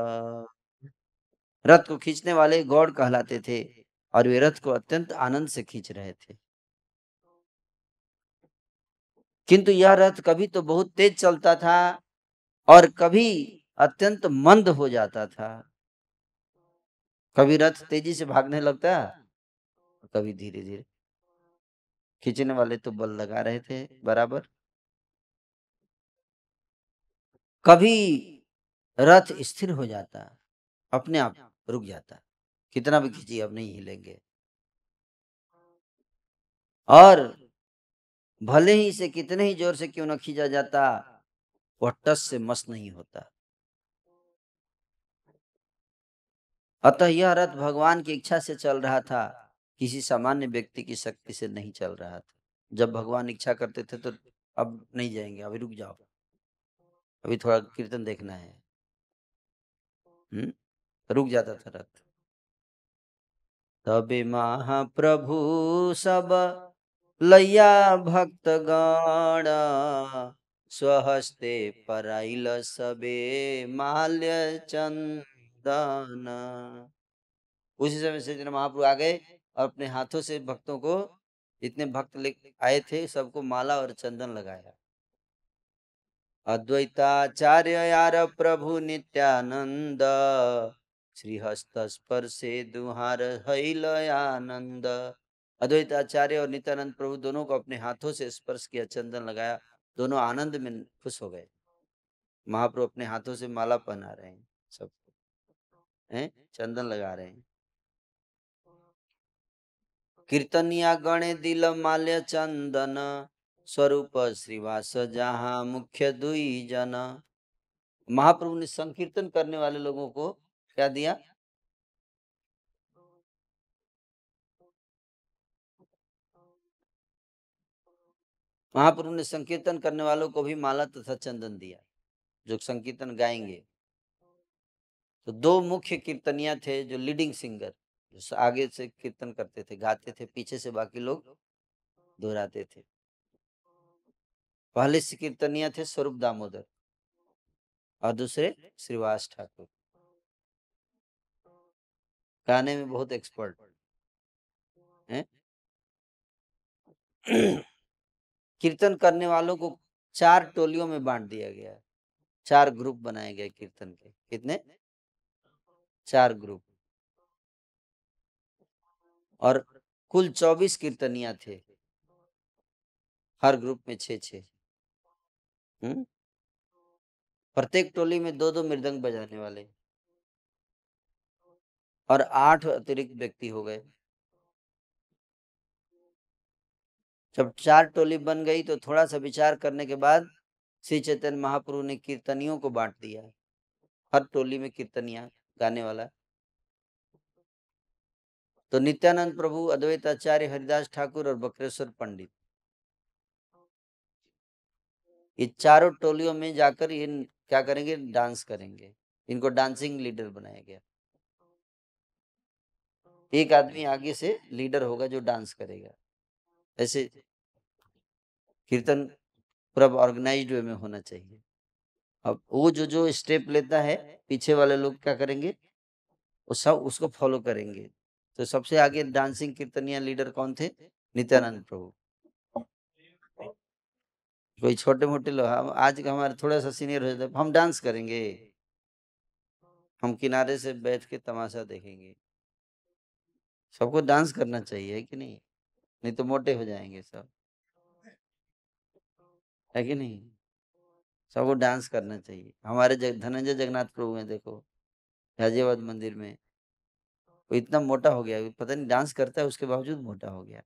रथ को खींचने वाले गौड़ कहलाते थे और वे रथ को अत्यंत आनंद से खींच रहे थे किंतु यह रथ कभी तो बहुत तेज चलता था और कभी अत्यंत मंद हो जाता था कभी रथ तेजी से भागने लगता कभी धीरे धीरे खींचने वाले तो बल लगा रहे थे बराबर कभी रथ स्थिर हो जाता अपने आप रुक जाता कितना भी खींची अब नहीं हिलेंगे और भले ही इसे कितने ही जोर से क्यों न खींचा जाता वह टस से मस नहीं होता अतः यह रथ भगवान की इच्छा से चल रहा था किसी सामान्य व्यक्ति की शक्ति से नहीं चल रहा था जब भगवान इच्छा करते थे तो अब नहीं जाएंगे अभी रुक जाओ अभी थोड़ा कीर्तन देखना है हुँ? तो रुक जाता था रथ तब महाप्रभु सब लैया भक्तगण स्वहस्ते पराइल सबे माल्य चंदन उसी समय से जन महाप्रभु आ गए और अपने हाथों से भक्तों को इतने भक्त ले आए थे सबको माला और चंदन लगाया अद्वैताचार्य यार प्रभु नित्यानंद श्रीहस्त स्पर्शे दुहार हैल आनंद अद्वैत आचार्य और नित्यानंद प्रभु दोनों को अपने हाथों से स्पर्श किया चंदन लगाया दोनों आनंद में खुश हो गए महाप्रभु अपने हाथों से माला पहना रहे हैं सबको हैं चंदन लगा रहे हैं कीर्तनिया गणे दिल माल्य चंदन स्वरूप श्रीवास जहा मुख्य दुई जन महाप्रभु ने संकीर्तन करने वाले लोगों को क्या दिया वहां पर संकीर्तन करने वालों को भी माला तथा चंदन दिया जो संकीर्तन गाएंगे तो दो मुख्य कीर्तनिया थे जो लीडिंग सिंगर जो आगे से कीर्तन करते थे गाते थे पीछे से बाकी लोग दोहराते थे पहले से कीर्तनिया थे स्वरूप दामोदर और दूसरे श्रीवास ठाकुर गाने में बहुत एक्सपर्ट हैं कीर्तन करने वालों को चार टोलियों में बांट दिया गया चार ग्रुप बनाए गए कीर्तन के कितने चार ग्रुप और कुल चौबीस कीर्तनिया थे हर ग्रुप में छे छे प्रत्येक टोली में दो दो मृदंग बजाने वाले और आठ अतिरिक्त व्यक्ति हो गए जब चार टोली बन गई तो थोड़ा सा विचार करने के बाद श्री चैतन्य महाप्रभु ने कीर्तनियों को बांट दिया हर टोली में कीर्तनिया गाने वाला तो नित्यानंद प्रभु अद्वैत आचार्य हरिदास ठाकुर और बकरेश्वर पंडित ये चारों टोलियों में जाकर ये क्या करेंगे डांस करेंगे इनको डांसिंग लीडर बनाया गया एक आदमी आगे से लीडर होगा जो डांस करेगा ऐसे कीर्तन पूरा ऑर्गेनाइज वे में होना चाहिए अब वो जो जो स्टेप लेता है पीछे वाले लोग क्या करेंगे वो सब उसको फॉलो करेंगे तो सबसे आगे डांसिंग कीर्तनिया लीडर कौन थे नित्यानंद प्रभु कोई छोटे मोटे लोग हम आज का हमारे थोड़ा सा सीनियर हो जाता हम डांस करेंगे हम किनारे से बैठ के तमाशा देखेंगे सबको डांस करना चाहिए कि नहीं नहीं तो मोटे हो जाएंगे सब है कि नहीं सबको डांस करना चाहिए हमारे जग, धनंजय जगन्नाथ प्रभु हैं देखो गाजियाबाद मंदिर में वो इतना मोटा हो गया पता नहीं डांस करता है उसके बावजूद मोटा हो गया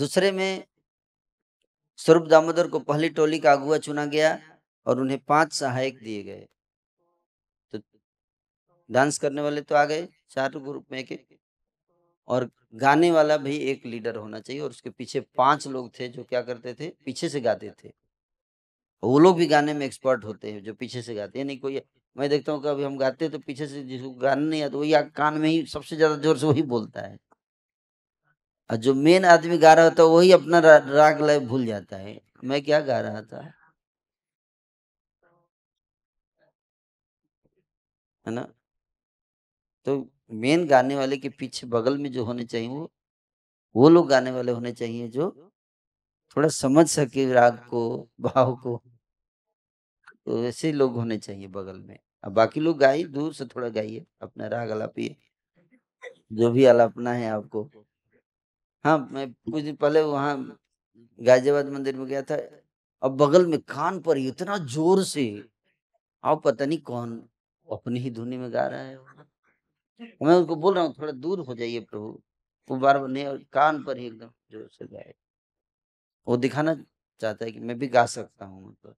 दूसरे में स्वरूप दामोदर को पहली टोली का अगुआ चुना गया और उन्हें पांच सहायक दिए गए डांस करने वाले तो आ गए चार ग्रुप में के और गाने वाला भी एक लीडर होना चाहिए और उसके पीछे पांच लोग थे जो क्या करते थे पीछे से गाते थे वो लोग भी गाने में एक्सपर्ट होते हैं जो पीछे से गाते हैं नहीं कोई मैं देखता हूँ अभी हम गाते हैं तो पीछे से जिसको गाना नहीं आता वही कान में ही सबसे ज्यादा जोर से वही बोलता है और जो मेन आदमी गा रहा होता है वही अपना राग लय भूल जाता है मैं क्या गा रहा था है ना तो मेन गाने वाले के पीछे बगल में जो होने चाहिए वो वो लोग गाने वाले होने चाहिए जो थोड़ा समझ सके राग को भाव को तो ऐसे लोग होने चाहिए बगल में अब बाकी लोग गाइए दूर से थोड़ा गाइए अपना राग अलापिए जो भी अलापना है आपको हाँ मैं कुछ दिन पहले वहाँ गाजियाबाद मंदिर में गया था अब बगल में कान पर इतना जोर से आप पता नहीं कौन अपनी ही धुनी में गा रहा है तो मैं उनको बोल रहा हूँ थोड़ा दूर हो जाइए प्रभु वो बार बार नहीं कान पर ही एकदम जोर से गाए वो दिखाना चाहता है कि मैं भी गा सकता हूँ उनको मतलब।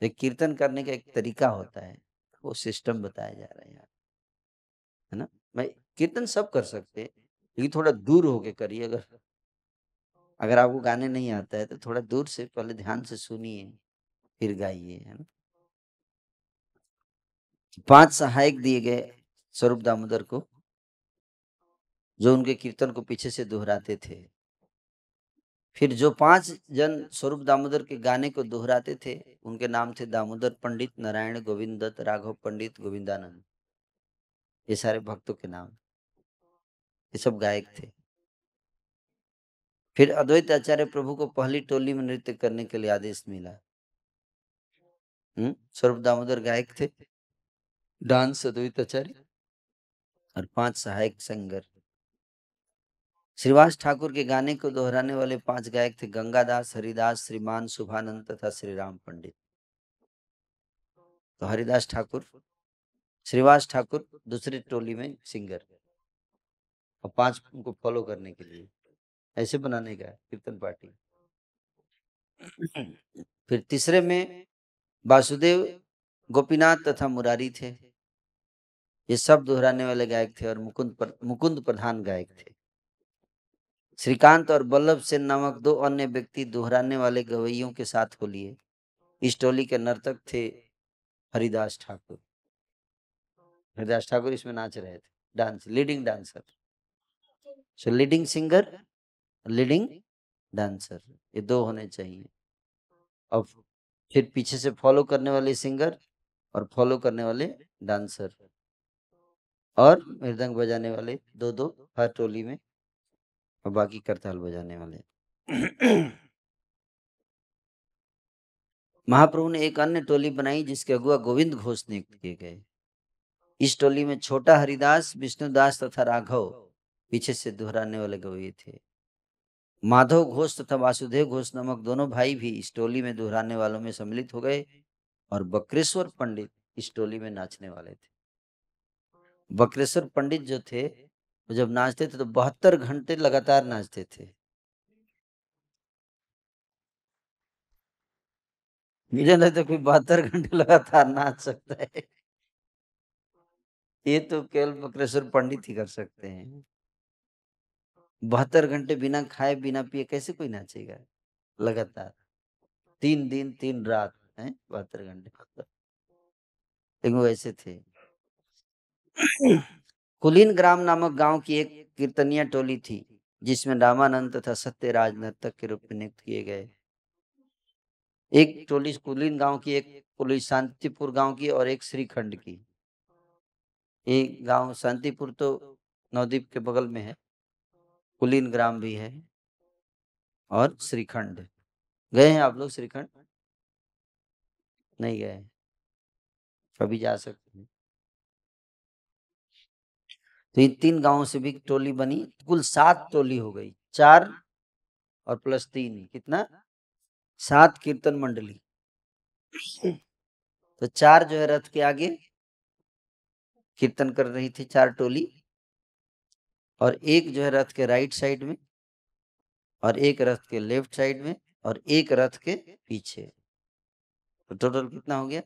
तो कीर्तन करने का एक तरीका होता है वो सिस्टम बताया जा रहा है यहाँ है ना मैं कीर्तन सब कर सकते हैं लेकिन थोड़ा दूर होके करिए अगर अगर आपको गाने नहीं आता है तो थोड़ा दूर से पहले ध्यान से सुनिए फिर गाइए है ना पांच सहायक दिए गए स्वरूप दामोदर को जो उनके कीर्तन को पीछे से दोहराते थे फिर जो पांच जन स्वरूप दामोदर के गाने को दोहराते थे उनके नाम थे दामोदर पंडित नारायण गोविंद दत्त राघव पंडित गोविंदानंद ये सारे भक्तों के नाम ये सब गायक थे फिर अद्वैत आचार्य प्रभु को पहली टोली में नृत्य करने के लिए आदेश मिला हम्म, स्वरूप दामोदर गायक थे डांस अद्वैत आचार्य और पांच सहायक संगर श्रीवास ठाकुर के गाने को दोहराने वाले पांच गायक थे गंगादास हरिदास श्रीमान शुभानंद तथा श्री राम पंडित तो हरिदास ठाकुर श्रीवास ठाकुर दूसरी टोली में सिंगर और पांच उनको फॉलो करने के लिए ऐसे बनाने का कीर्तन पार्टी फिर तीसरे में वासुदेव गोपीनाथ तथा मुरारी थे ये सब दोहराने वाले गायक थे और मुकुंद पर, मुकुंद प्रधान गायक थे श्रीकांत और बल्लभ सेन नामक दो अन्य व्यक्ति दोहराने वाले गवैयों के साथ हो लिए इस टोली के नर्तक थे हरिदास ठाकुर हरिदास ठाकुर इसमें नाच रहे थे dance leading dancer so leading singer leading dancer ये दो होने चाहिए और फिर पीछे से फॉलो करने वाले सिंगर और फॉलो करने वाले डांसर और मृदंग बजाने वाले दो दो हर टोली में और बाकी करताल बजाने वाले महाप्रभु ने एक अन्य टोली बनाई जिसके अगुआ गोविंद घोष नियुक्त किए गए इस टोली में छोटा हरिदास विष्णुदास तथा राघव पीछे से दोहराने वाले गवैये थे माधव घोष तथा वासुदेव घोष नामक दोनों भाई भी इस टोली में दोहराने वालों में सम्मिलित हो गए और बकरेश्वर पंडित इस टोली में नाचने वाले थे बकरेश्वर पंडित जो थे वो जब नाचते थे तो बहत्तर घंटे लगातार नाचते थे मुझे नहीं तो कोई बहत्तर घंटे लगातार नाच सकता है ये तो केवल बकरेश्वर पंडित ही कर सकते हैं बहत्तर घंटे बिना खाए बिना पिए कैसे कोई नाचेगा लगातार तीन दिन तीन रात है बहत्तर घंटे लेकिन वो ऐसे थे कुलीन ग्राम नामक गांव की एक कीर्तनिया टोली थी जिसमें रामानंद तथा सत्यराज नर्तक के रूप में नियुक्त किए गए एक टोली कुलीन गांव की एक टोली शांतिपुर गांव की और एक श्रीखंड की ये गांव शांतिपुर तो नवदीप के बगल में है कुलीन ग्राम भी है और श्रीखंड गए हैं आप लोग श्रीखंड नहीं गए कभी जा सकते हैं तो ये तीन गांवों से भी टोली बनी कुल सात टोली हो गई चार और प्लस तीन कितना सात कीर्तन मंडली तो चार जो है रथ के आगे कीर्तन कर रही थी चार टोली और एक जो है रथ के राइट साइड में और एक रथ के लेफ्ट साइड में और एक रथ के पीछे तो टोटल कितना हो गया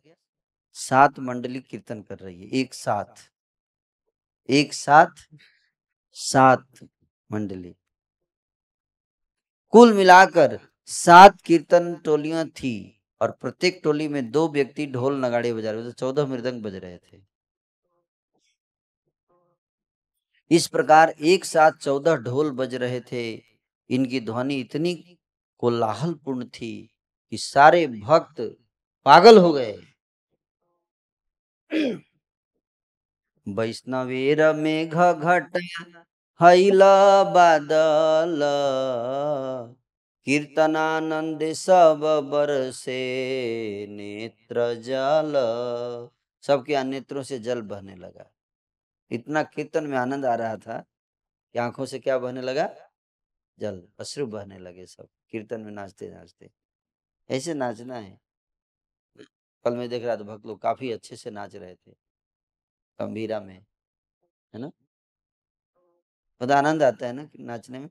सात मंडली कीर्तन कर रही है एक साथ एक साथ सात मंडली कुल मिलाकर सात कीर्तन टोलियां थी और प्रत्येक टोली में दो व्यक्ति ढोल नगाड़े बजा रहे थे चौदह मृदंग बज रहे थे इस प्रकार एक साथ चौदह ढोल बज रहे थे इनकी ध्वनि इतनी कोलाहलपूर्ण थी कि सारे भक्त पागल हो गए वैष्णवेर मेघ घट हैल बादल कीर्तनानंद सब बरसे नेत्र जल सबके नेत्रों से जल बहने लगा इतना कीर्तन में आनंद आ रहा था कि आंखों से क्या बहने लगा जल अश्रु बहने लगे सब कीर्तन में नाचते नाचते ऐसे नाचना है कल मैं देख रहा था तो भक्त लोग काफी अच्छे से नाच रहे थे गंभीरा में है ना बहुत आनंद आता है ना नाचने में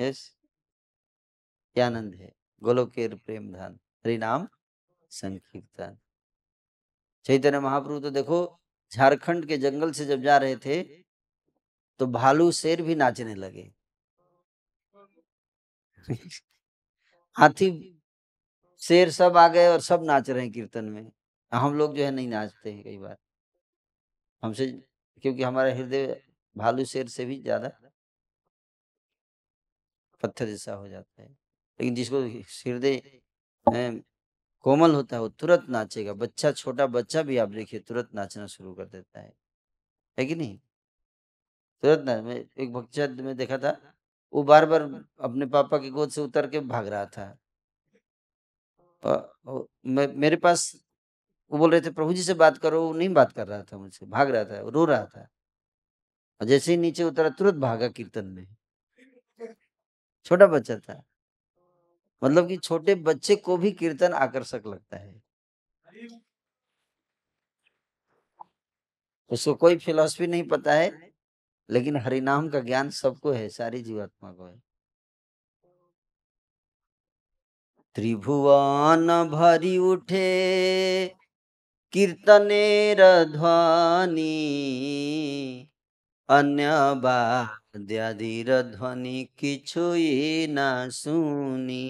यस क्या आनंद है गोलोकेर प्रेम धान हरिनाम संकीर्तन चैतन्य महाप्रभु तो देखो झारखंड के जंगल से जब जा रहे थे तो भालू शेर भी नाचने लगे हाथी शेर सब आ गए और सब नाच रहे हैं कीर्तन में हम लोग जो है नहीं नाचते हैं कई बार हमसे क्योंकि हमारा हृदय भालू शेर से भी ज्यादा पत्थर जैसा हो जाता है लेकिन जिसको हृदय कोमल होता है वो तुरंत नाचेगा बच्चा छोटा बच्चा भी आप देखिए तुरंत नाचना शुरू कर देता है है कि नहीं तुरंत ना मैं एक बच्चा में देखा था वो बार बार अपने पापा के गोद से उतर के भाग रहा था और मेरे पास वो बोल रहे थे प्रभु जी से बात करो वो नहीं बात कर रहा था मुझसे भाग रहा था रो रहा था और जैसे ही नीचे उतरा तुरंत भागा कीर्तन में छोटा बच्चा था मतलब कि छोटे बच्चे को भी कीर्तन आकर्षक लगता है उसको कोई फिलोसफी नहीं पता है लेकिन हरिनाम का ज्ञान सबको है सारी जीवात्मा को है त्रिभुवन भरी उठे कीर्तनेर ध्वनि अन्य बाद्यादिर ध्वनि किछु না सुनी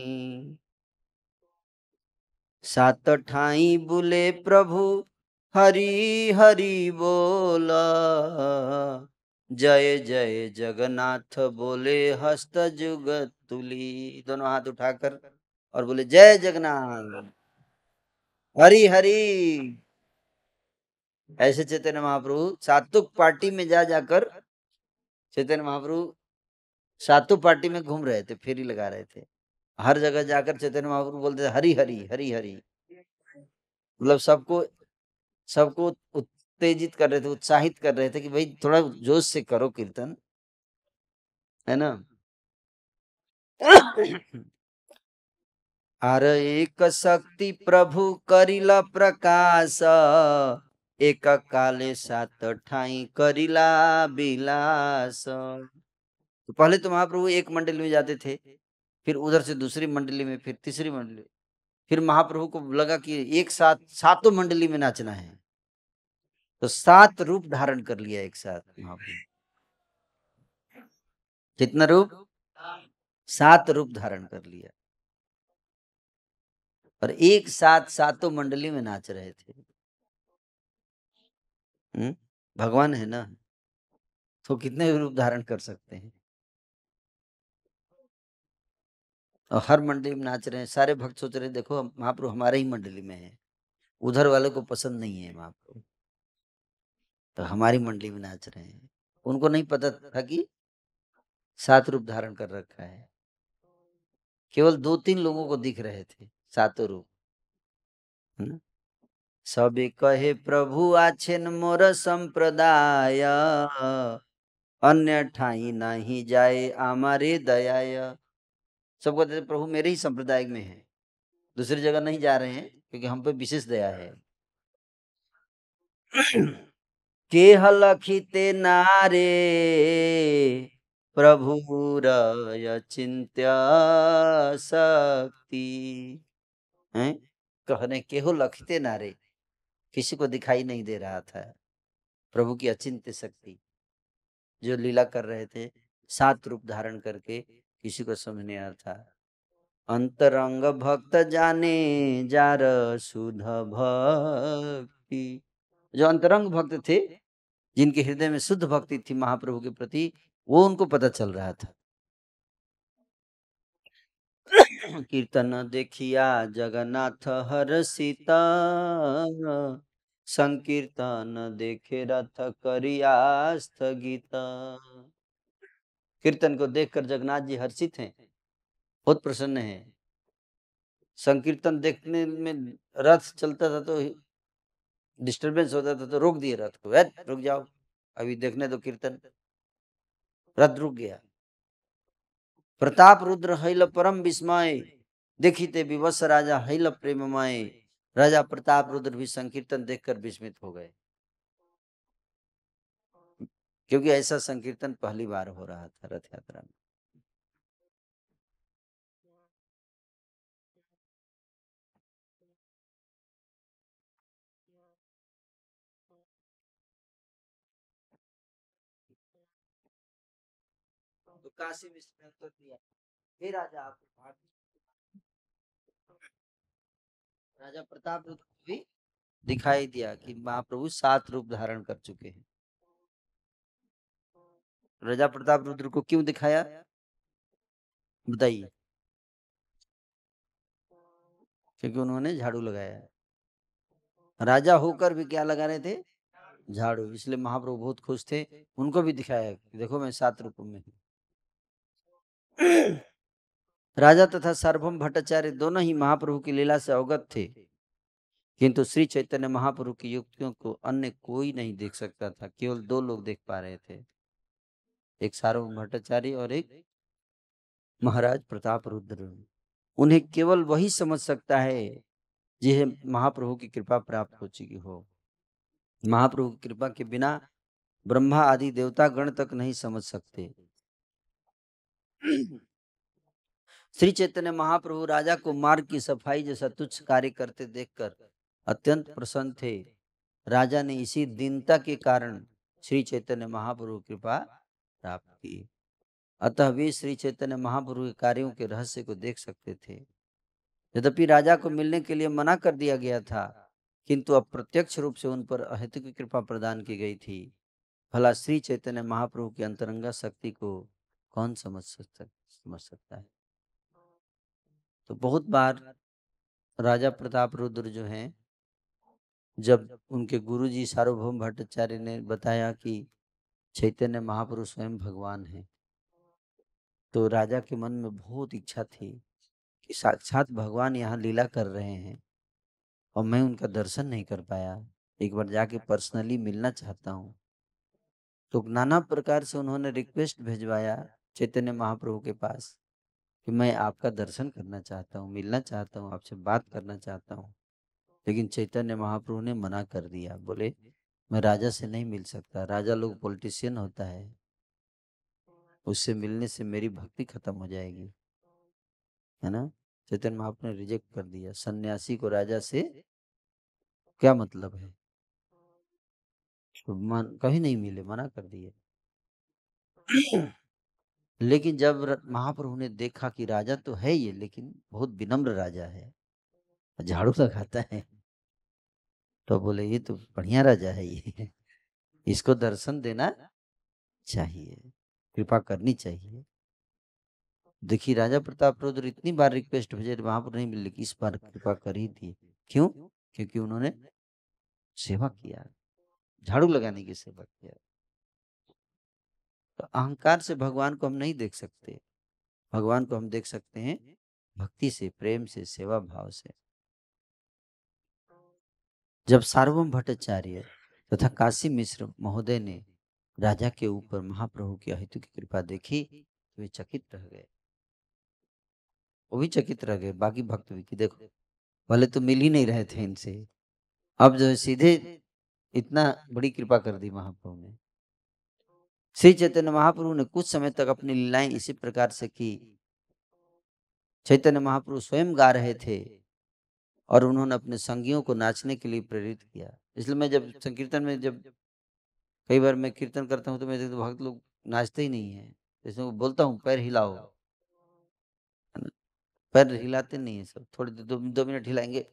सात ठाई बुले प्रभु हरि हरि बोल जय जय जगन्नाथ बोले हस्त जुग तुली दोनों हाथ उठाकर और बोले जय जगन्नाथ हरी हरी ऐसे चैतन्य महाप्रभु सातुक पार्टी में जा जाकर चैतन्य महाप्रभु सातु पार्टी में घूम रहे थे फेरी लगा रहे थे हर जगह जाकर चैतन्य महाप्रभु बोलते थे हरी हरी हरी हरी मतलब सबको सबको उत्तेजित कर रहे थे उत्साहित कर रहे थे कि भाई थोड़ा जोश से करो कीर्तन है ना हर एक शक्ति प्रभु करिला प्रकाश एक काले सात ठाई करिला बिलास तो पहले तो महाप्रभु एक मंडली में जाते थे फिर उधर से दूसरी मंडली में फिर तीसरी मंडली फिर महाप्रभु को लगा कि एक साथ सातों मंडली में नाचना है तो सात रूप धारण कर लिया एक साथ महाप्रभु कितना रूप सात रूप धारण कर लिया और एक साथ सातों मंडली में नाच रहे थे हुँ? हम्म, भगवान है ना, तो कितने रूप धारण कर सकते हैं? और हर मंडली में नाच रहे हैं, सारे भक्त सोच रहे हैं देखो महाप्रु महाप्रभु हमारे ही मंडली में है, उधर वालों को पसंद नहीं है महाप्रभु। तो हमारी मंडली में नाच रहे हैं, उनको नहीं पता था कि सात रूप धारण कर रखा है। केवल दो तीन लोगों को दिख रहे थे सातों रूप। है हम्म। ना? সবে कहे प्रभु आछेन मोर संप्रदाय अन्य ठाई नहीं जाए आमारे दयाय सब कहते प्रभु मेरे ही संप्रदाय में है दूसरी जगह नहीं जा रहे हैं क्योंकि हम पे विशेष दया है केह लखिते नारे प्रभु चिंत्य शक्ति कहने केहो लखिते नारे किसी को दिखाई नहीं दे रहा था प्रभु की अचिंत्य शक्ति जो लीला कर रहे थे सात रूप धारण करके किसी को समझ नहीं आ था अंतरंग भक्त जाने जा रुध भक्ति जो अंतरंग भक्त थे जिनके हृदय में शुद्ध भक्ति थी महाप्रभु के प्रति वो उनको पता चल रहा था कीर्तन देखिया जगन्नाथ हर सीता संकीर्तन देखे रथ करिया स्थगित कीर्तन को देखकर जगन्नाथ जी हर्षित हैं बहुत प्रसन्न हैं संकीर्तन देखने में रथ चलता था तो डिस्टरबेंस होता था तो रोक दिए रथ को वैद रुक जाओ अभी देखने दो कीर्तन रथ रुक गया प्रताप रुद्र हैल परम विस्मय देखी ते विवश राजा हैल प्रेममय राजा प्रताप रुद्र भी संकीर्तन देखकर विस्मित हो गए क्योंकि ऐसा संकीर्तन पहली बार हो रहा था रथ यात्रा में काशी में इसने उत्तर दिया हे राजा आपको राजा प्रताप रुद्र को तो भी दिखाई दिया कि महाप्रभु सात रूप धारण कर चुके हैं राजा प्रताप रुद्र को क्यों दिखाया बताइए क्योंकि उन्होंने झाड़ू लगाया राजा होकर भी क्या लगा रहे थे झाड़ू इसलिए महाप्रभु बहुत खुश थे उनको भी दिखाया देखो मैं सात रूपों में हूँ राजा तथा सार्वभम भट्टाचार्य दोनों ही महाप्रभु की लीला से अवगत थे किंतु श्री चैतन्य महाप्रभु की युक्तियों को अन्य कोई नहीं देख सकता था केवल दो लोग देख पा रहे थे एक सार्वभम भट्टाचार्य और एक महाराज प्रताप रुद्र उन्हें केवल वही समझ सकता है जिन्हें महाप्रभु की कृपा प्राप्त हो चुकी हो महाप्रभु की कृपा के बिना ब्रह्मा आदि देवता गण तक नहीं समझ सकते श्री चैतन्य महाप्रभु राजा को मार्ग की सफाई जैसा तुच्छ कार्य करते देखकर अत्यंत प्रसन्न थे राजा ने इसी दीनता के कारण श्री चैतन्य महाप्रभु कृपा प्राप्त की अतः वे श्री चैतन्य महाप्रभु के कार्यों के रहस्य को देख सकते थे यद्यपि राजा को मिलने के लिए मना कर दिया गया था किंतु अब प्रत्यक्ष रूप से उन पर अहित की कृपा प्रदान की गई थी भला श्री चैतन्य महाप्रभु की अंतरंगा शक्ति को कौन समझ सकता समझ सकता है तो बहुत बार राजा प्रताप रुद्र जो हैं जब उनके गुरुजी सार्वभौम भट्टाचार्य ने बताया कि चैतन्य महापुरुष स्वयं भगवान है तो राजा के मन में बहुत इच्छा थी कि साक्षात भगवान यहाँ लीला कर रहे हैं और मैं उनका दर्शन नहीं कर पाया एक बार जाके पर्सनली मिलना चाहता हूँ तो नाना प्रकार से उन्होंने रिक्वेस्ट भेजवाया चैतन्य महाप्रभु के पास कि मैं आपका दर्शन करना चाहता हूँ मिलना चाहता हूँ आपसे बात करना चाहता हूँ लेकिन चैतन्य महाप्रभु ने मना कर दिया बोले मैं राजा से नहीं मिल सकता राजा लोग पॉलिटिशियन होता है उससे मिलने से मेरी भक्ति खत्म हो जाएगी है ना चैतन्य महाप्रभु ने रिजेक्ट कर दिया सन्यासी को राजा से क्या मतलब है तो कहीं नहीं मिले मना कर दिए लेकिन जब महाप्रभु ने देखा कि राजा तो है ये लेकिन बहुत विनम्र राजा है झाड़ू लगाता है तो बोले ये तो बढ़िया राजा है ये इसको दर्शन देना चाहिए कृपा करनी चाहिए देखिए राजा प्रताप रुद्र इतनी बार रिक्वेस्ट भेजे वहां पर नहीं मिले इस बार कृपा कर ही दिए क्यों क्योंकि उन्होंने सेवा किया झाड़ू लगाने की सेवा किया तो अहंकार से भगवान को हम नहीं देख सकते भगवान को हम देख सकते हैं भक्ति से प्रेम से सेवा भाव से जब सार्वम भट्टाचार्य तथा तो काशी मिश्र महोदय ने राजा के ऊपर महाप्रभु की अहितु की कृपा देखी तो वे चकित रह गए वो भी चकित रह गए बाकी भक्त भी कि देखो पहले तो मिल ही नहीं रहे थे इनसे अब जो है सीधे इतना बड़ी कृपा कर दी महाप्रभु ने श्री चैतन्य महाप्रभु ने कुछ समय तक अपनी लीलाएं इसी प्रकार से की चैतन्य महाप्रभु स्वयं गा रहे थे और उन्होंने अपने संगियों को नाचने के लिए प्रेरित किया इसलिए मैं जब संकीर्तन में जब कई बार मैं कीर्तन करता हूँ तो मैं तो भक्त लोग नाचते ही नहीं है इसलिए बोलता हूँ पैर हिलाओ पैर हिलाते नहीं है सब थोड़ी दो, दो मिनट हिलाएंगे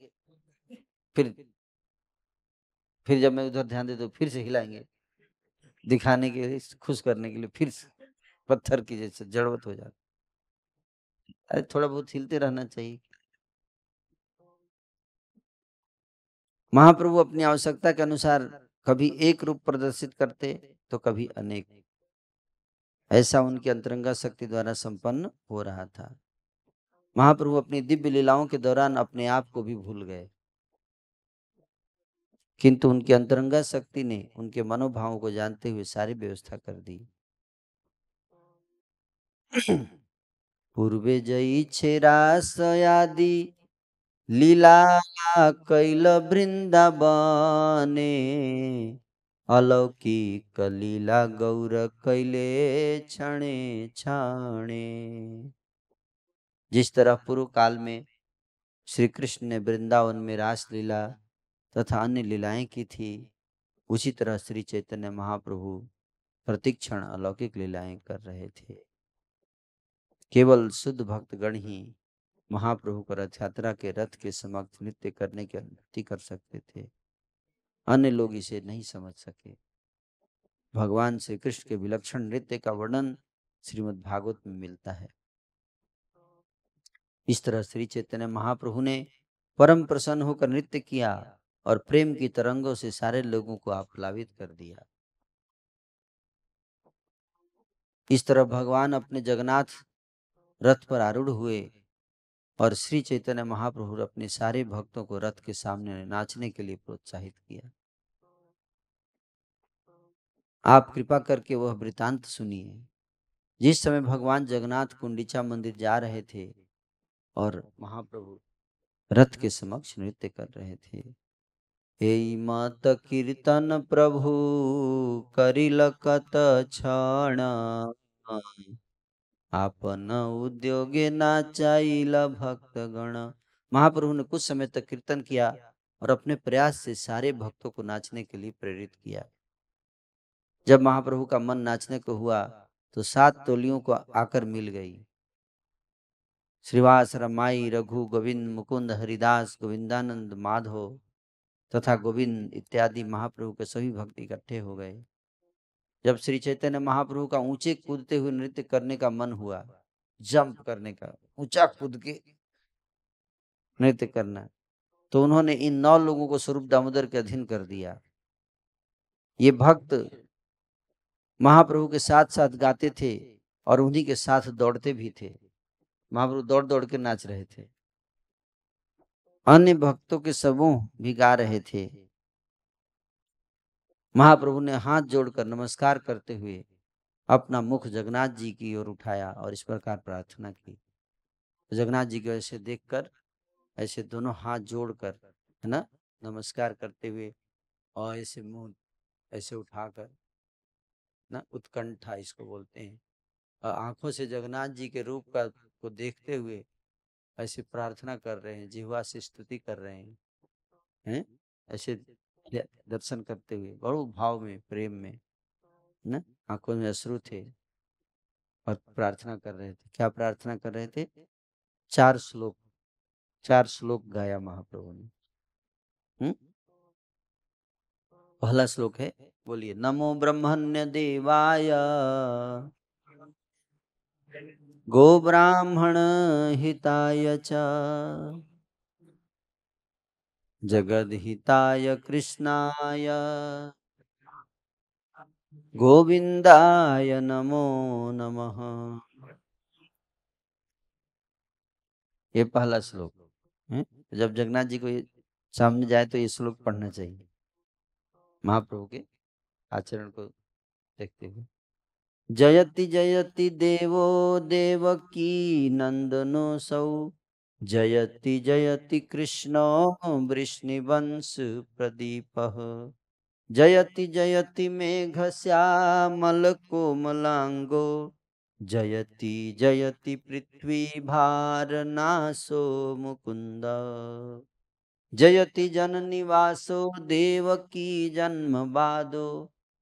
फिर फिर जब मैं उधर ध्यान देता तो हूँ फिर से हिलाएंगे दिखाने के लिए खुश करने के लिए फिर पत्थर की जैसे जड़वत हो जाती अरे थोड़ा बहुत हिलते रहना चाहिए महाप्रभु अपनी आवश्यकता के अनुसार कभी एक रूप प्रदर्शित करते तो कभी अनेक ऐसा उनकी अंतरंगा शक्ति द्वारा संपन्न हो रहा था महाप्रभु अपनी दिव्य लीलाओं के दौरान अपने आप को भी भूल गए किंतु उनकी अंतरंगा शक्ति ने उनके मनोभावों को जानते हुए सारी व्यवस्था कर दी पूर्वे जई छे आदि लीला कैल वृंदावने अलौकिक लीला गौर कैले छणे छणे जिस तरह पूर्व काल में श्री कृष्ण ने वृंदावन में रासलीला तथा अन्य लीलाएं की थी उसी तरह श्री चैतन्य महाप्रभु प्रतिक्षण अलौकिक लीलाएं कर रहे थे केवल शुद्ध भक्तगण ही महाप्रभु को रथ यात्रा के रथ के समक्ष नृत्य करने की अनुमति कर सकते थे अन्य लोग इसे नहीं समझ सके भगवान श्री कृष्ण के विलक्षण नृत्य का वर्णन श्रीमद् भागवत में मिलता है इस तरह श्री चैतन्य महाप्रभु ने परम प्रसन्न होकर नृत्य किया और प्रेम की तरंगों से सारे लोगों को आप कर दिया इस तरह भगवान अपने जगन्नाथ रथ पर आरूढ़ हुए और श्री चैतन्य महाप्रभु अपने सारे भक्तों को रथ के सामने नाचने के लिए प्रोत्साहित किया आप कृपा करके वह वृतांत सुनिए जिस समय भगवान जगन्नाथ कुंडीचा मंदिर जा रहे थे और महाप्रभु रथ के समक्ष नृत्य कर रहे थे एई मात कीर्तन प्रभु करिलकत क्षण आपन उद्योगे भक्त गण महाप्रभु ने कुछ समय तक कीर्तन किया और अपने प्रयास से सारे भक्तों को नाचने के लिए प्रेरित किया जब महाप्रभु का मन नाचने को हुआ तो सात तोलियों को आकर मिल गई श्रीवास रमाई रघु गोविंद मुकुंद हरिदास गोविंदानंद माधव तथा गोविंद इत्यादि महाप्रभु के सभी भक्त इकट्ठे हो गए जब श्री चैतन्य महाप्रभु का ऊंचे कूदते हुए नृत्य करने का मन हुआ जंप करने का ऊंचा कूद के नृत्य करना तो उन्होंने इन नौ लोगों को स्वरूप दामोदर के अधीन कर दिया ये भक्त महाप्रभु के साथ साथ गाते थे और उन्हीं के साथ दौड़ते भी थे महाप्रभु दौड़ दौड़ के नाच रहे थे अन्य भक्तों के समूह भी गा रहे थे महाप्रभु ने हाथ जोड़कर नमस्कार करते हुए अपना मुख जगन्नाथ जी की ओर उठाया और इस प्रकार प्रार्थना की जगन्नाथ जी को ऐसे देखकर ऐसे दोनों हाथ जोड़कर है ना नमस्कार करते हुए और ऐसे मुंह ऐसे उठाकर ना उत्कंठा इसको बोलते हैं और आंखों से जगन्नाथ जी के रूप का को देखते हुए ऐसे प्रार्थना कर रहे हैं जिहवा से स्तुति कर रहे हैं हैं ऐसे दर्शन करते हुए बड़ो भाव में प्रेम में ना आंखों में अश्रु थे और प्रार्थना कर रहे थे क्या प्रार्थना कर रहे थे चार श्लोक चार श्लोक गाया महाप्रभु ने पहला श्लोक है बोलिए नमो ब्रह्मण्य देवाय गोब्राह्मण हिताय च जगद्हिताय कृष्णाय गोविंदाय नमो नमः ये पहला श्लोक है हम्म, जब जगन्नाथ जी को सामने जाए तो ये श्लोक पढ़ना चाहिए महाप्रभु के आचरण को देखते हुए जयति जयति देवो देवकी देवकीनन्दनोऽसौ जयति जयति कृष्णो वृष्णिवंशप्रदीपः जयति जयति मेघस्यामलकोमलाङ्गो जयति जयति पृथ्वीभारनासो मुकुन्द जयति जननिवासो देवकी जन्मवादो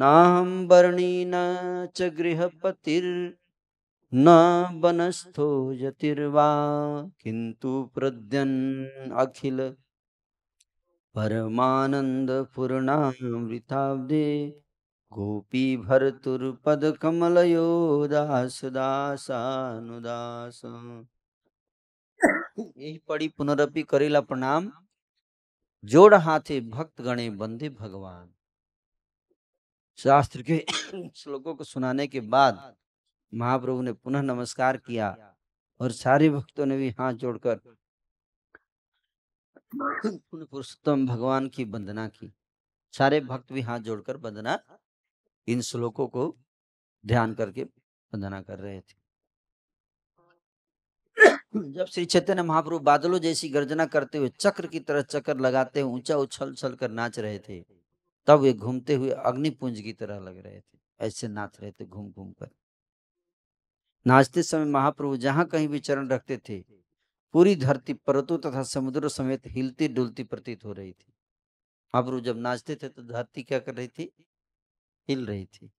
नाहं वर्णी न च गृहपतिर् न वनस्थो यतिर्वा किन्तु प्रद्यन् अखिल परमानन्दपूर्णामृताब्दे गोपीभर्तुर्पदकमलयो दासदासानुदास यही पड़ी पुनरपि करेला प्रणाम जोड़ हाथे भक्त गणे बंदे भगवान शास्त्र के श्लोकों को सुनाने के बाद महाप्रभु ने पुनः नमस्कार किया और सारे भक्तों ने भी हाथ जोड़कर पुरुषोत्तम भगवान की वंदना की सारे भक्त भी हाथ जोड़कर वंदना इन श्लोकों को ध्यान करके वंदना कर रहे थे जब श्री चैतन्य महाप्रभु बादलों जैसी गर्जना करते हुए चक्र की तरह चक्र लगाते हुए ऊंचा उछल उछल कर नाच रहे थे तब वे घूमते हुए अग्निपुंज की तरह लग रहे थे ऐसे नाच रहे थे घूम घूम कर नाचते समय महाप्रभु जहां कहीं भी चरण रखते थे पूरी धरती पर्वतों तथा समुद्र समेत हिलती डुलती प्रतीत हो रही थी महाप्रभु जब नाचते थे तो धरती क्या कर रही थी हिल रही थी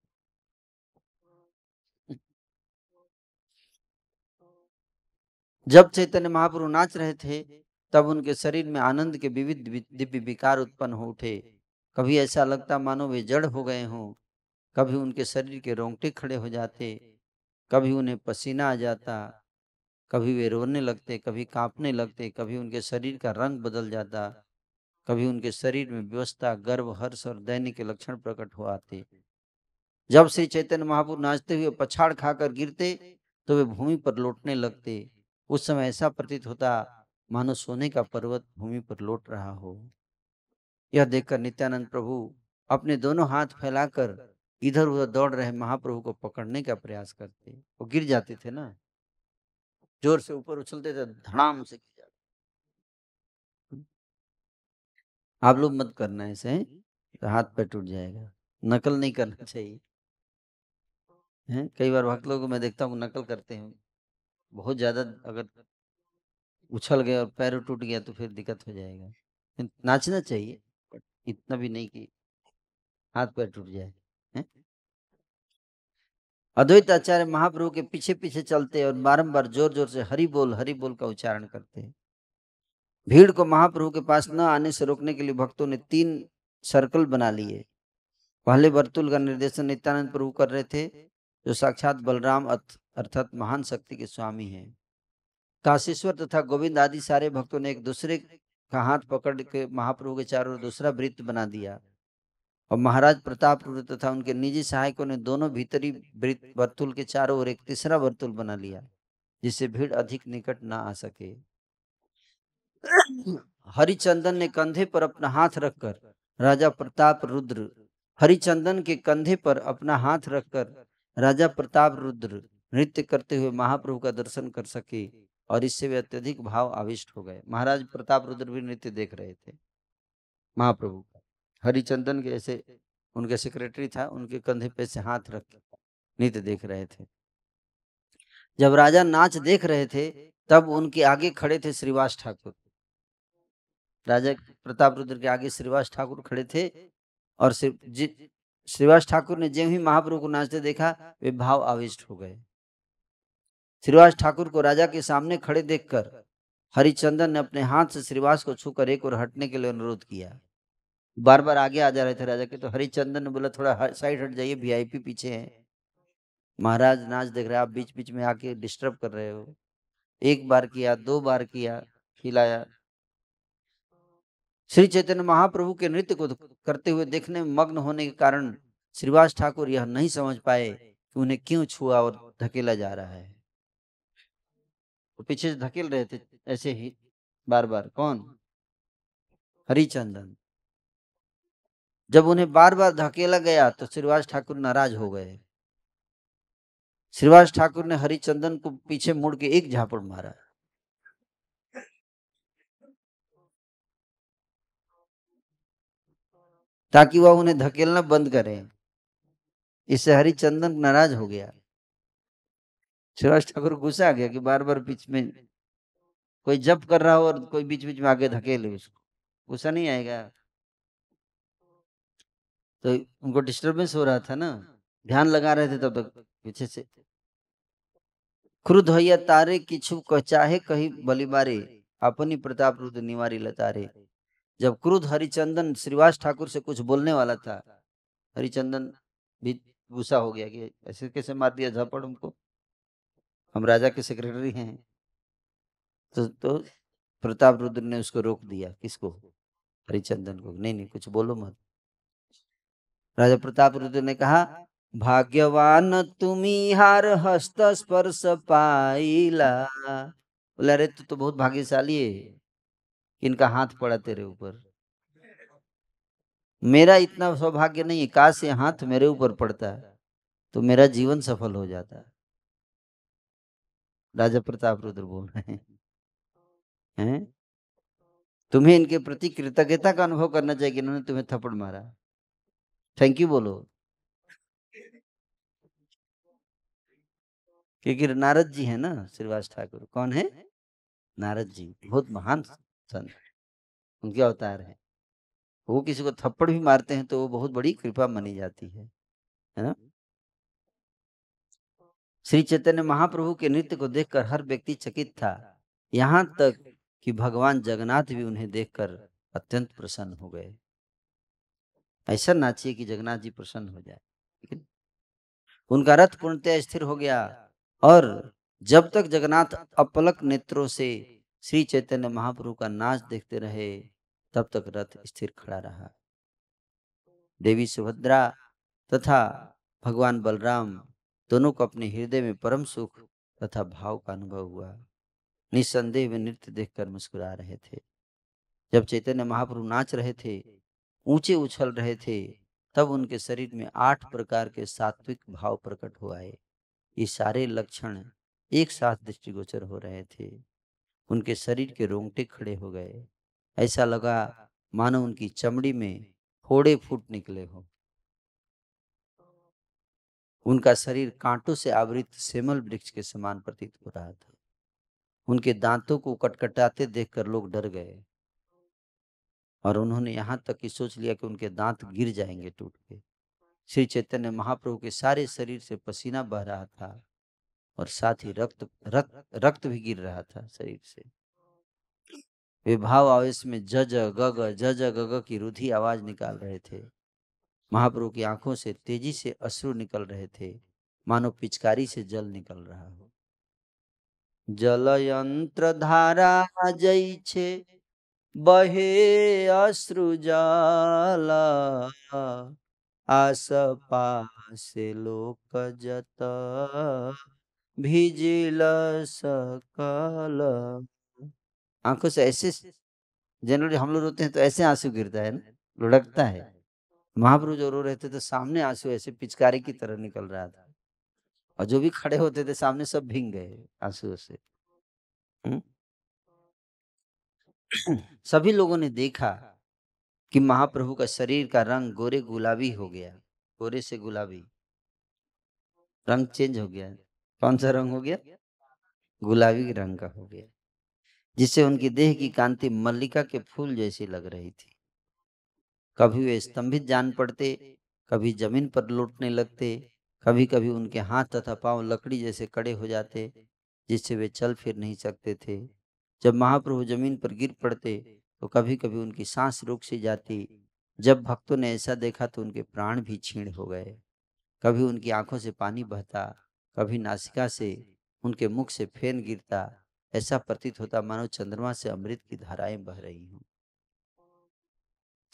जब चैतन्य महाप्रभु नाच रहे थे तब उनके शरीर में आनंद के विविध दिव्य विकार उत्पन्न हो उठे कभी ऐसा लगता मानो वे जड़ हो गए हों कभी उनके शरीर के रोंगटे खड़े हो जाते कभी उन्हें पसीना आ जाता कभी वे रोने लगते कभी कांपने लगते कभी उनके शरीर का रंग बदल जाता कभी उनके शरीर में व्यवस्था गर्व हर्ष और दैन्य के लक्षण प्रकट हो आते जब श्री चैतन्य महापुर नाचते हुए पछाड़ खाकर गिरते तो वे भूमि पर लौटने लगते उस समय ऐसा प्रतीत होता मानो सोने का पर्वत भूमि पर लौट रहा हो यह देखकर नित्यानंद प्रभु अपने दोनों हाथ फैलाकर इधर उधर दौड़ रहे महाप्रभु को पकड़ने का प्रयास करते वो गिर जाते थे ना जोर से ऊपर उछलते थे धड़ाम से गिर जाते आप लोग मत करना ऐसे तो हाथ पे टूट जाएगा नकल नहीं करना चाहिए हैं कई बार भक्त लोगों को मैं देखता हूँ नकल करते हैं बहुत ज़्यादा अगर उछल गए और पैर टूट गया तो फिर दिक्कत हो जाएगा नाचना चाहिए इतना भी नहीं कि हाथ पैर टूट जाए अद्वैत आचार्य महाप्रभु के पीछे पीछे चलते और बारंबार जोर जोर से हरि बोल हरि बोल का उच्चारण करते भीड़ को महाप्रभु के पास न आने से रोकने के लिए भक्तों ने तीन सर्कल बना लिए पहले बर्तुल का निर्देशन नित्यानंद प्रभु कर रहे थे जो साक्षात बलराम अर्थात महान शक्ति के स्वामी हैं काशेश्वर तथा गोविंद आदि सारे भक्तों ने एक दूसरे का हाथ पकड़ के महाप्रभु के चारों दूसरा वृत्त बना दिया और महाराज प्रताप तथा उनके निजी सहायकों ने दोनों भीतरी वृत्त वर्तुल के चारों ओर एक तीसरा वर्तुल बना लिया जिससे भीड़ अधिक निकट ना आ सके हरिचंदन ने कंधे पर अपना हाथ रखकर राजा प्रताप रुद्र हरिचंदन के कंधे पर अपना हाथ रखकर राजा प्रताप रुद्र नृत्य करते हुए महाप्रभु का दर्शन कर सके और इससे वे अत्यधिक भाव आविष्ट हो गए महाराज प्रताप रुद्र भी नृत्य देख रहे थे महाप्रभु का हरिचंदन के ऐसे उनके सेक्रेटरी था उनके कंधे पे से हाथ रख नृत्य देख रहे थे जब राजा नाच देख रहे थे तब उनके आगे खड़े थे श्रीवास ठाकुर राजा प्रताप रुद्र के आगे श्रीवास ठाकुर खड़े थे और श्रीवास ठाकुर ने जब ही महाप्रभु को नाचते देखा वे भाव आविष्ट हो गए श्रीवास ठाकुर को राजा के सामने खड़े देखकर हरिचंदन ने अपने हाथ से श्रीवास को छूकर एक और हटने के लिए अनुरोध किया बार बार आगे आ जा रहे थे राजा के तो हरिचंदन ने बोला थोड़ा साइड हट जाइए वीआईपी पीछे हैं महाराज नाच देख रहे आप बीच बीच में आके डिस्टर्ब कर रहे हो एक बार किया दो बार किया खिलाया श्री चैतन्य महाप्रभु के नृत्य को करते हुए देखने में मग्न होने के कारण श्रीवास ठाकुर यह नहीं समझ पाए कि उन्हें क्यों छुआ और धकेला जा रहा है वो पीछे से धकेल रहे थे ऐसे ही बार बार कौन हरिचंदन जब उन्हें बार बार धकेला गया तो श्रीवास ठाकुर नाराज हो गए श्रीवास ठाकुर ने हरिचंदन को पीछे मुड़ के एक झापड़ मारा ताकि वह उन्हें धकेलना बंद करें इससे हरिचंदन नाराज हो गया शिवाज ठाकुर गुस्सा आ गया कि बार बार बीच में कोई जप कर रहा हो और कोई बीच बीच में आगे धकेले उसको गुस्सा नहीं आएगा तो उनको डिस्टरबेंस हो रहा था ना ध्यान लगा रहे थे तब तक पीछे से क्रुद होया तारे किछु चाहे कही बलिबारे अपनी प्रताप रुद्र निवारी लतारे जब क्रुद हरिचंदन श्रीवास ठाकुर से कुछ बोलने वाला था हरिचंदन भी गुस्सा हो गया कि ऐसे कैसे मार दिया झपड़ उनको हम राजा के सेक्रेटरी हैं तो तो प्रताप रुद्र ने उसको रोक दिया किसको हरिचंदन को नहीं नहीं कुछ बोलो मत राजा प्रताप रुद्र ने कहा भाग्यवान तुम्ही हार हस्त स्पर्श पाईला बोला अरे तू तो बहुत भाग्यशाली है इनका हाथ पड़ा तेरे ऊपर मेरा इतना सौभाग्य नहीं है काश ये हाथ मेरे ऊपर पड़ता है तो मेरा जीवन सफल हो जाता है राजा प्रताप रुद्र बोल रहे हैं है? तुम्हें इनके प्रति कृतज्ञता का अनुभव करना चाहिए कि इन्होंने तुम्हें थप्पड़ मारा थैंक यू बोलो क्योंकि नारद जी है ना श्रीवास ठाकुर कौन है नारद जी बहुत महान संत उनके अवतार है वो किसी को थप्पड़ भी मारते हैं तो वो बहुत बड़ी कृपा मानी जाती है है ना श्री चैतन्य महाप्रभु के नृत्य को देखकर हर व्यक्ति चकित था यहाँ तक कि भगवान जगन्नाथ भी उन्हें देखकर अत्यंत प्रसन्न हो गए ऐसा नाचिए कि जगन्नाथ जी प्रसन्न हो जाए उनका रथ पूर्णतः स्थिर हो गया और जब तक जगन्नाथ अपलक नेत्रों से श्री चैतन्य महाप्रभु का नाच देखते रहे तब तक रथ स्थिर खड़ा रहा देवी सुभद्रा तथा भगवान बलराम दोनों को अपने हृदय में परम सुख तथा भाव का अनुभव हुआ निस्संदेह वे नृत्य देखकर मुस्कुरा रहे थे जब चैतन्य महाप्रभु नाच रहे थे ऊंचे उछल रहे थे तब उनके शरीर में आठ प्रकार के सात्विक भाव प्रकट हो आए ये सारे लक्षण एक साथ दृष्टिगोचर हो रहे थे उनके शरीर के रोंगटे खड़े हो गए ऐसा लगा मानो उनकी चमड़ी में फोड़े फूट निकले हों उनका शरीर कांटों से आवृत सेमल वृक्ष के समान प्रतीत हो रहा था उनके दांतों को कटकटाते देखकर लोग डर गए और उन्होंने यहां तक कि सोच लिया कि उनके दांत गिर जाएंगे टूट के श्री चैतन्य महाप्रभु के सारे शरीर से पसीना बह रहा था और साथ ही रक्त रक्त रक्त भी गिर रहा था शरीर से वे भाव आवेश में जज गग जज गग की रुधि आवाज निकाल रहे थे महाप्रभु की आंखों से तेजी से अश्रु निकल रहे थे मानो पिचकारी से जल निकल रहा हो जल यंत्र धारा जय छे बहे अश्रु जाला आस पास लोक जत भिजिल सकल आंखों से ऐसे जनरली हम लोग रोते हैं तो ऐसे आंसू गिरता है ना लुढ़कता है महाप्रभु जो रो रहे थे तो सामने आंसू ऐसे पिचकारी की तरह निकल रहा था और जो भी खड़े होते थे सामने सब भींग गए आंसू से सभी लोगों ने देखा कि महाप्रभु का शरीर का रंग गोरे गुलाबी हो गया गोरे से गुलाबी रंग चेंज हो गया कौन सा रंग हो गया गुलाबी रंग का हो गया जिससे उनकी देह की कांति मल्लिका के फूल जैसी लग रही थी कभी वे स्तंभित जान पड़ते कभी जमीन पर लौटने लगते कभी कभी उनके हाथ तथा पांव लकड़ी जैसे कड़े हो जाते जिससे वे चल फिर नहीं सकते थे जब महाप्रभु जमीन पर गिर पड़ते तो कभी कभी उनकी सांस रुक सी जाती जब भक्तों ने ऐसा देखा तो उनके प्राण भी छीण हो गए कभी उनकी आंखों से पानी बहता कभी नासिका से उनके मुख से फेन गिरता ऐसा प्रतीत होता मानो चंद्रमा से अमृत की धाराएं बह रही हों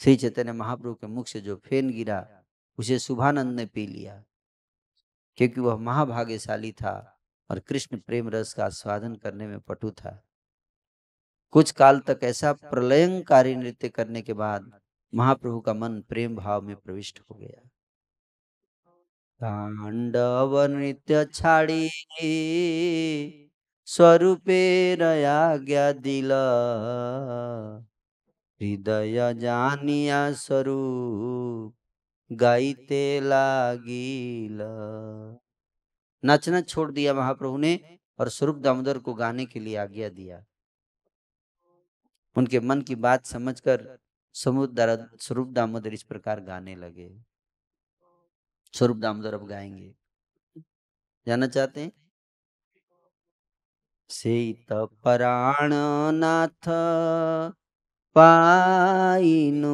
श्री चैतन्य महाप्रभु के मुख से जो फेन गिरा उसे शुभानंद ने पी लिया क्योंकि वह महाभाग्यशाली था और कृष्ण प्रेम रस का स्वादन करने में पटु था कुछ काल तक ऐसा प्रलयंकारी नृत्य करने के बाद महाप्रभु का मन प्रेम भाव में प्रविष्ट हो गया तांडव नृत्य छाड़ी स्वरूपे रया गया दिला हृदय जानिया स्वरूप गाइते लागिल नचना छोड़ दिया महाप्रभु ने और स्वरूप दामोदर को गाने के लिए आज्ञा दिया उनके मन की बात समझकर समुद्र स्वरूप दामोदर इस प्रकार गाने लगे स्वरूप दामोदर अब गाएंगे जाना चाहते हैं सीत तो प्राण नाथ पाइनु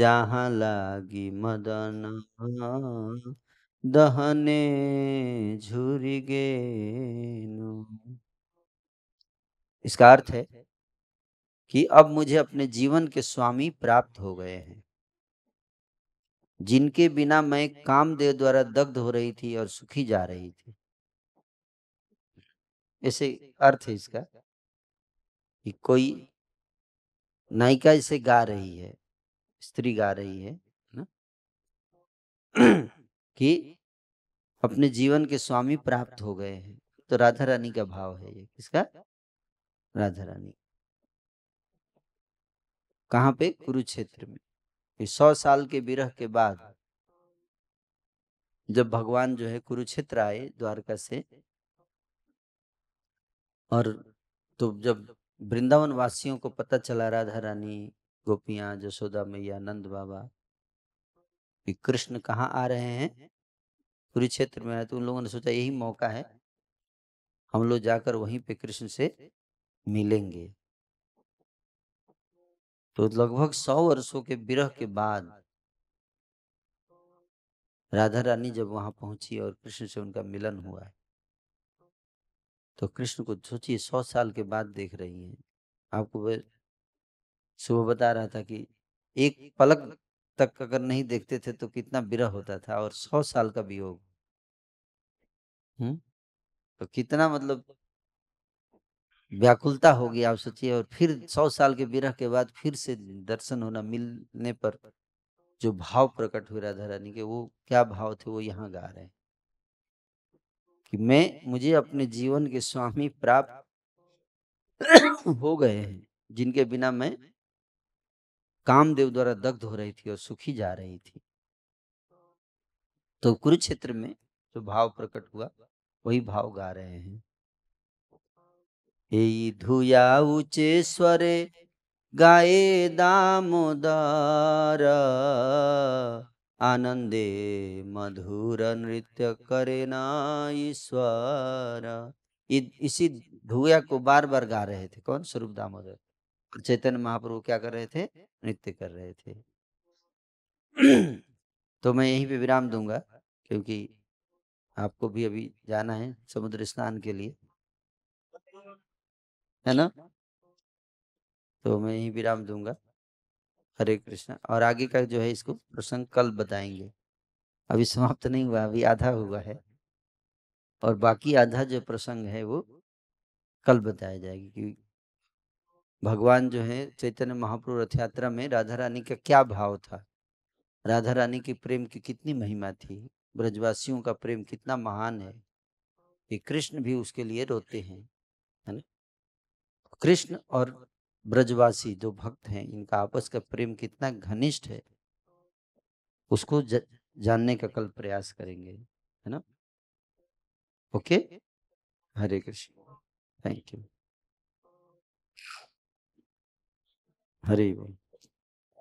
जहाँ लगी मदन दहने झुरी गेनु इसका अर्थ है कि अब मुझे अपने जीवन के स्वामी प्राप्त हो गए हैं जिनके बिना मैं कामदेव द्वारा दग्ध हो रही थी और सुखी जा रही थी ऐसे अर्थ है इसका कि कोई नायिका इसे गा रही है स्त्री गा रही है ना कि अपने जीवन के स्वामी प्राप्त हो गए हैं तो राधा रानी का भाव है ये किसका राधा रानी कहाँ पे कुरुक्षेत्र में सौ साल के विरह के बाद जब भगवान जो है कुरुक्षेत्र आए द्वारका से और तो जब वृंदावन वासियों को पता चला राधा रानी गोपियां जसोदा मैया नंद बाबा कि कृष्ण कहाँ आ रहे हैं पूरी क्षेत्र में है तो उन लोगों ने सोचा यही मौका है हम लोग जाकर वहीं पे कृष्ण से मिलेंगे तो लगभग सौ वर्षों के विरह के बाद राधा रानी जब वहां पहुंची और कृष्ण से उनका मिलन हुआ है तो कृष्ण को सोचिए सौ साल के बाद देख रही हैं आपको सुबह बता रहा था कि एक पलक तक अगर नहीं देखते थे तो कितना बिरह होता था और सौ साल का भी हम्म तो कितना मतलब व्याकुलता होगी आप सोचिए और फिर सौ साल के विरह के बाद फिर से दर्शन होना मिलने पर जो भाव प्रकट हुए राधा रानी के वो क्या भाव थे वो यहाँ गा रहे हैं कि मैं मुझे अपने जीवन के स्वामी प्राप्त हो गए हैं जिनके बिना मैं कामदेव द्वारा दग्ध हो रही थी और सुखी जा रही थी तो कुरुक्षेत्र में जो भाव प्रकट हुआ वही भाव गा रहे हैं धुया ऊंचे स्वरे गाए दामोदर आनंदे मधुर नृत्य करे न ईश्वर इसी धुया को बार बार गा रहे थे कौन स्वरूप दामोदर चेतन चैतन्य महाप्रभु क्या कर रहे थे नृत्य कर रहे थे तो मैं यहीं पे विराम दूंगा क्योंकि आपको भी अभी जाना है समुद्र स्नान के लिए है ना तो मैं यहीं विराम दूंगा हरे कृष्णा और आगे का जो है इसको प्रसंग कल बताएंगे अभी समाप्त नहीं हुआ अभी आधा हुआ है और बाकी आधा जो प्रसंग है वो कल बताया जाएगी कि भगवान जो है चैतन्य महाप्रभु रथ यात्रा में राधा रानी का क्या भाव था राधा रानी के प्रेम की कितनी महिमा थी ब्रजवासियों का प्रेम कितना महान है कि कृष्ण भी उसके लिए रोते हैं है ना कृष्ण और ब्रजवासी जो भक्त हैं इनका आपस का प्रेम कितना घनिष्ठ है उसको ज, जानने का कल प्रयास करेंगे है ना okay Hare Krishna thank you Hare बोल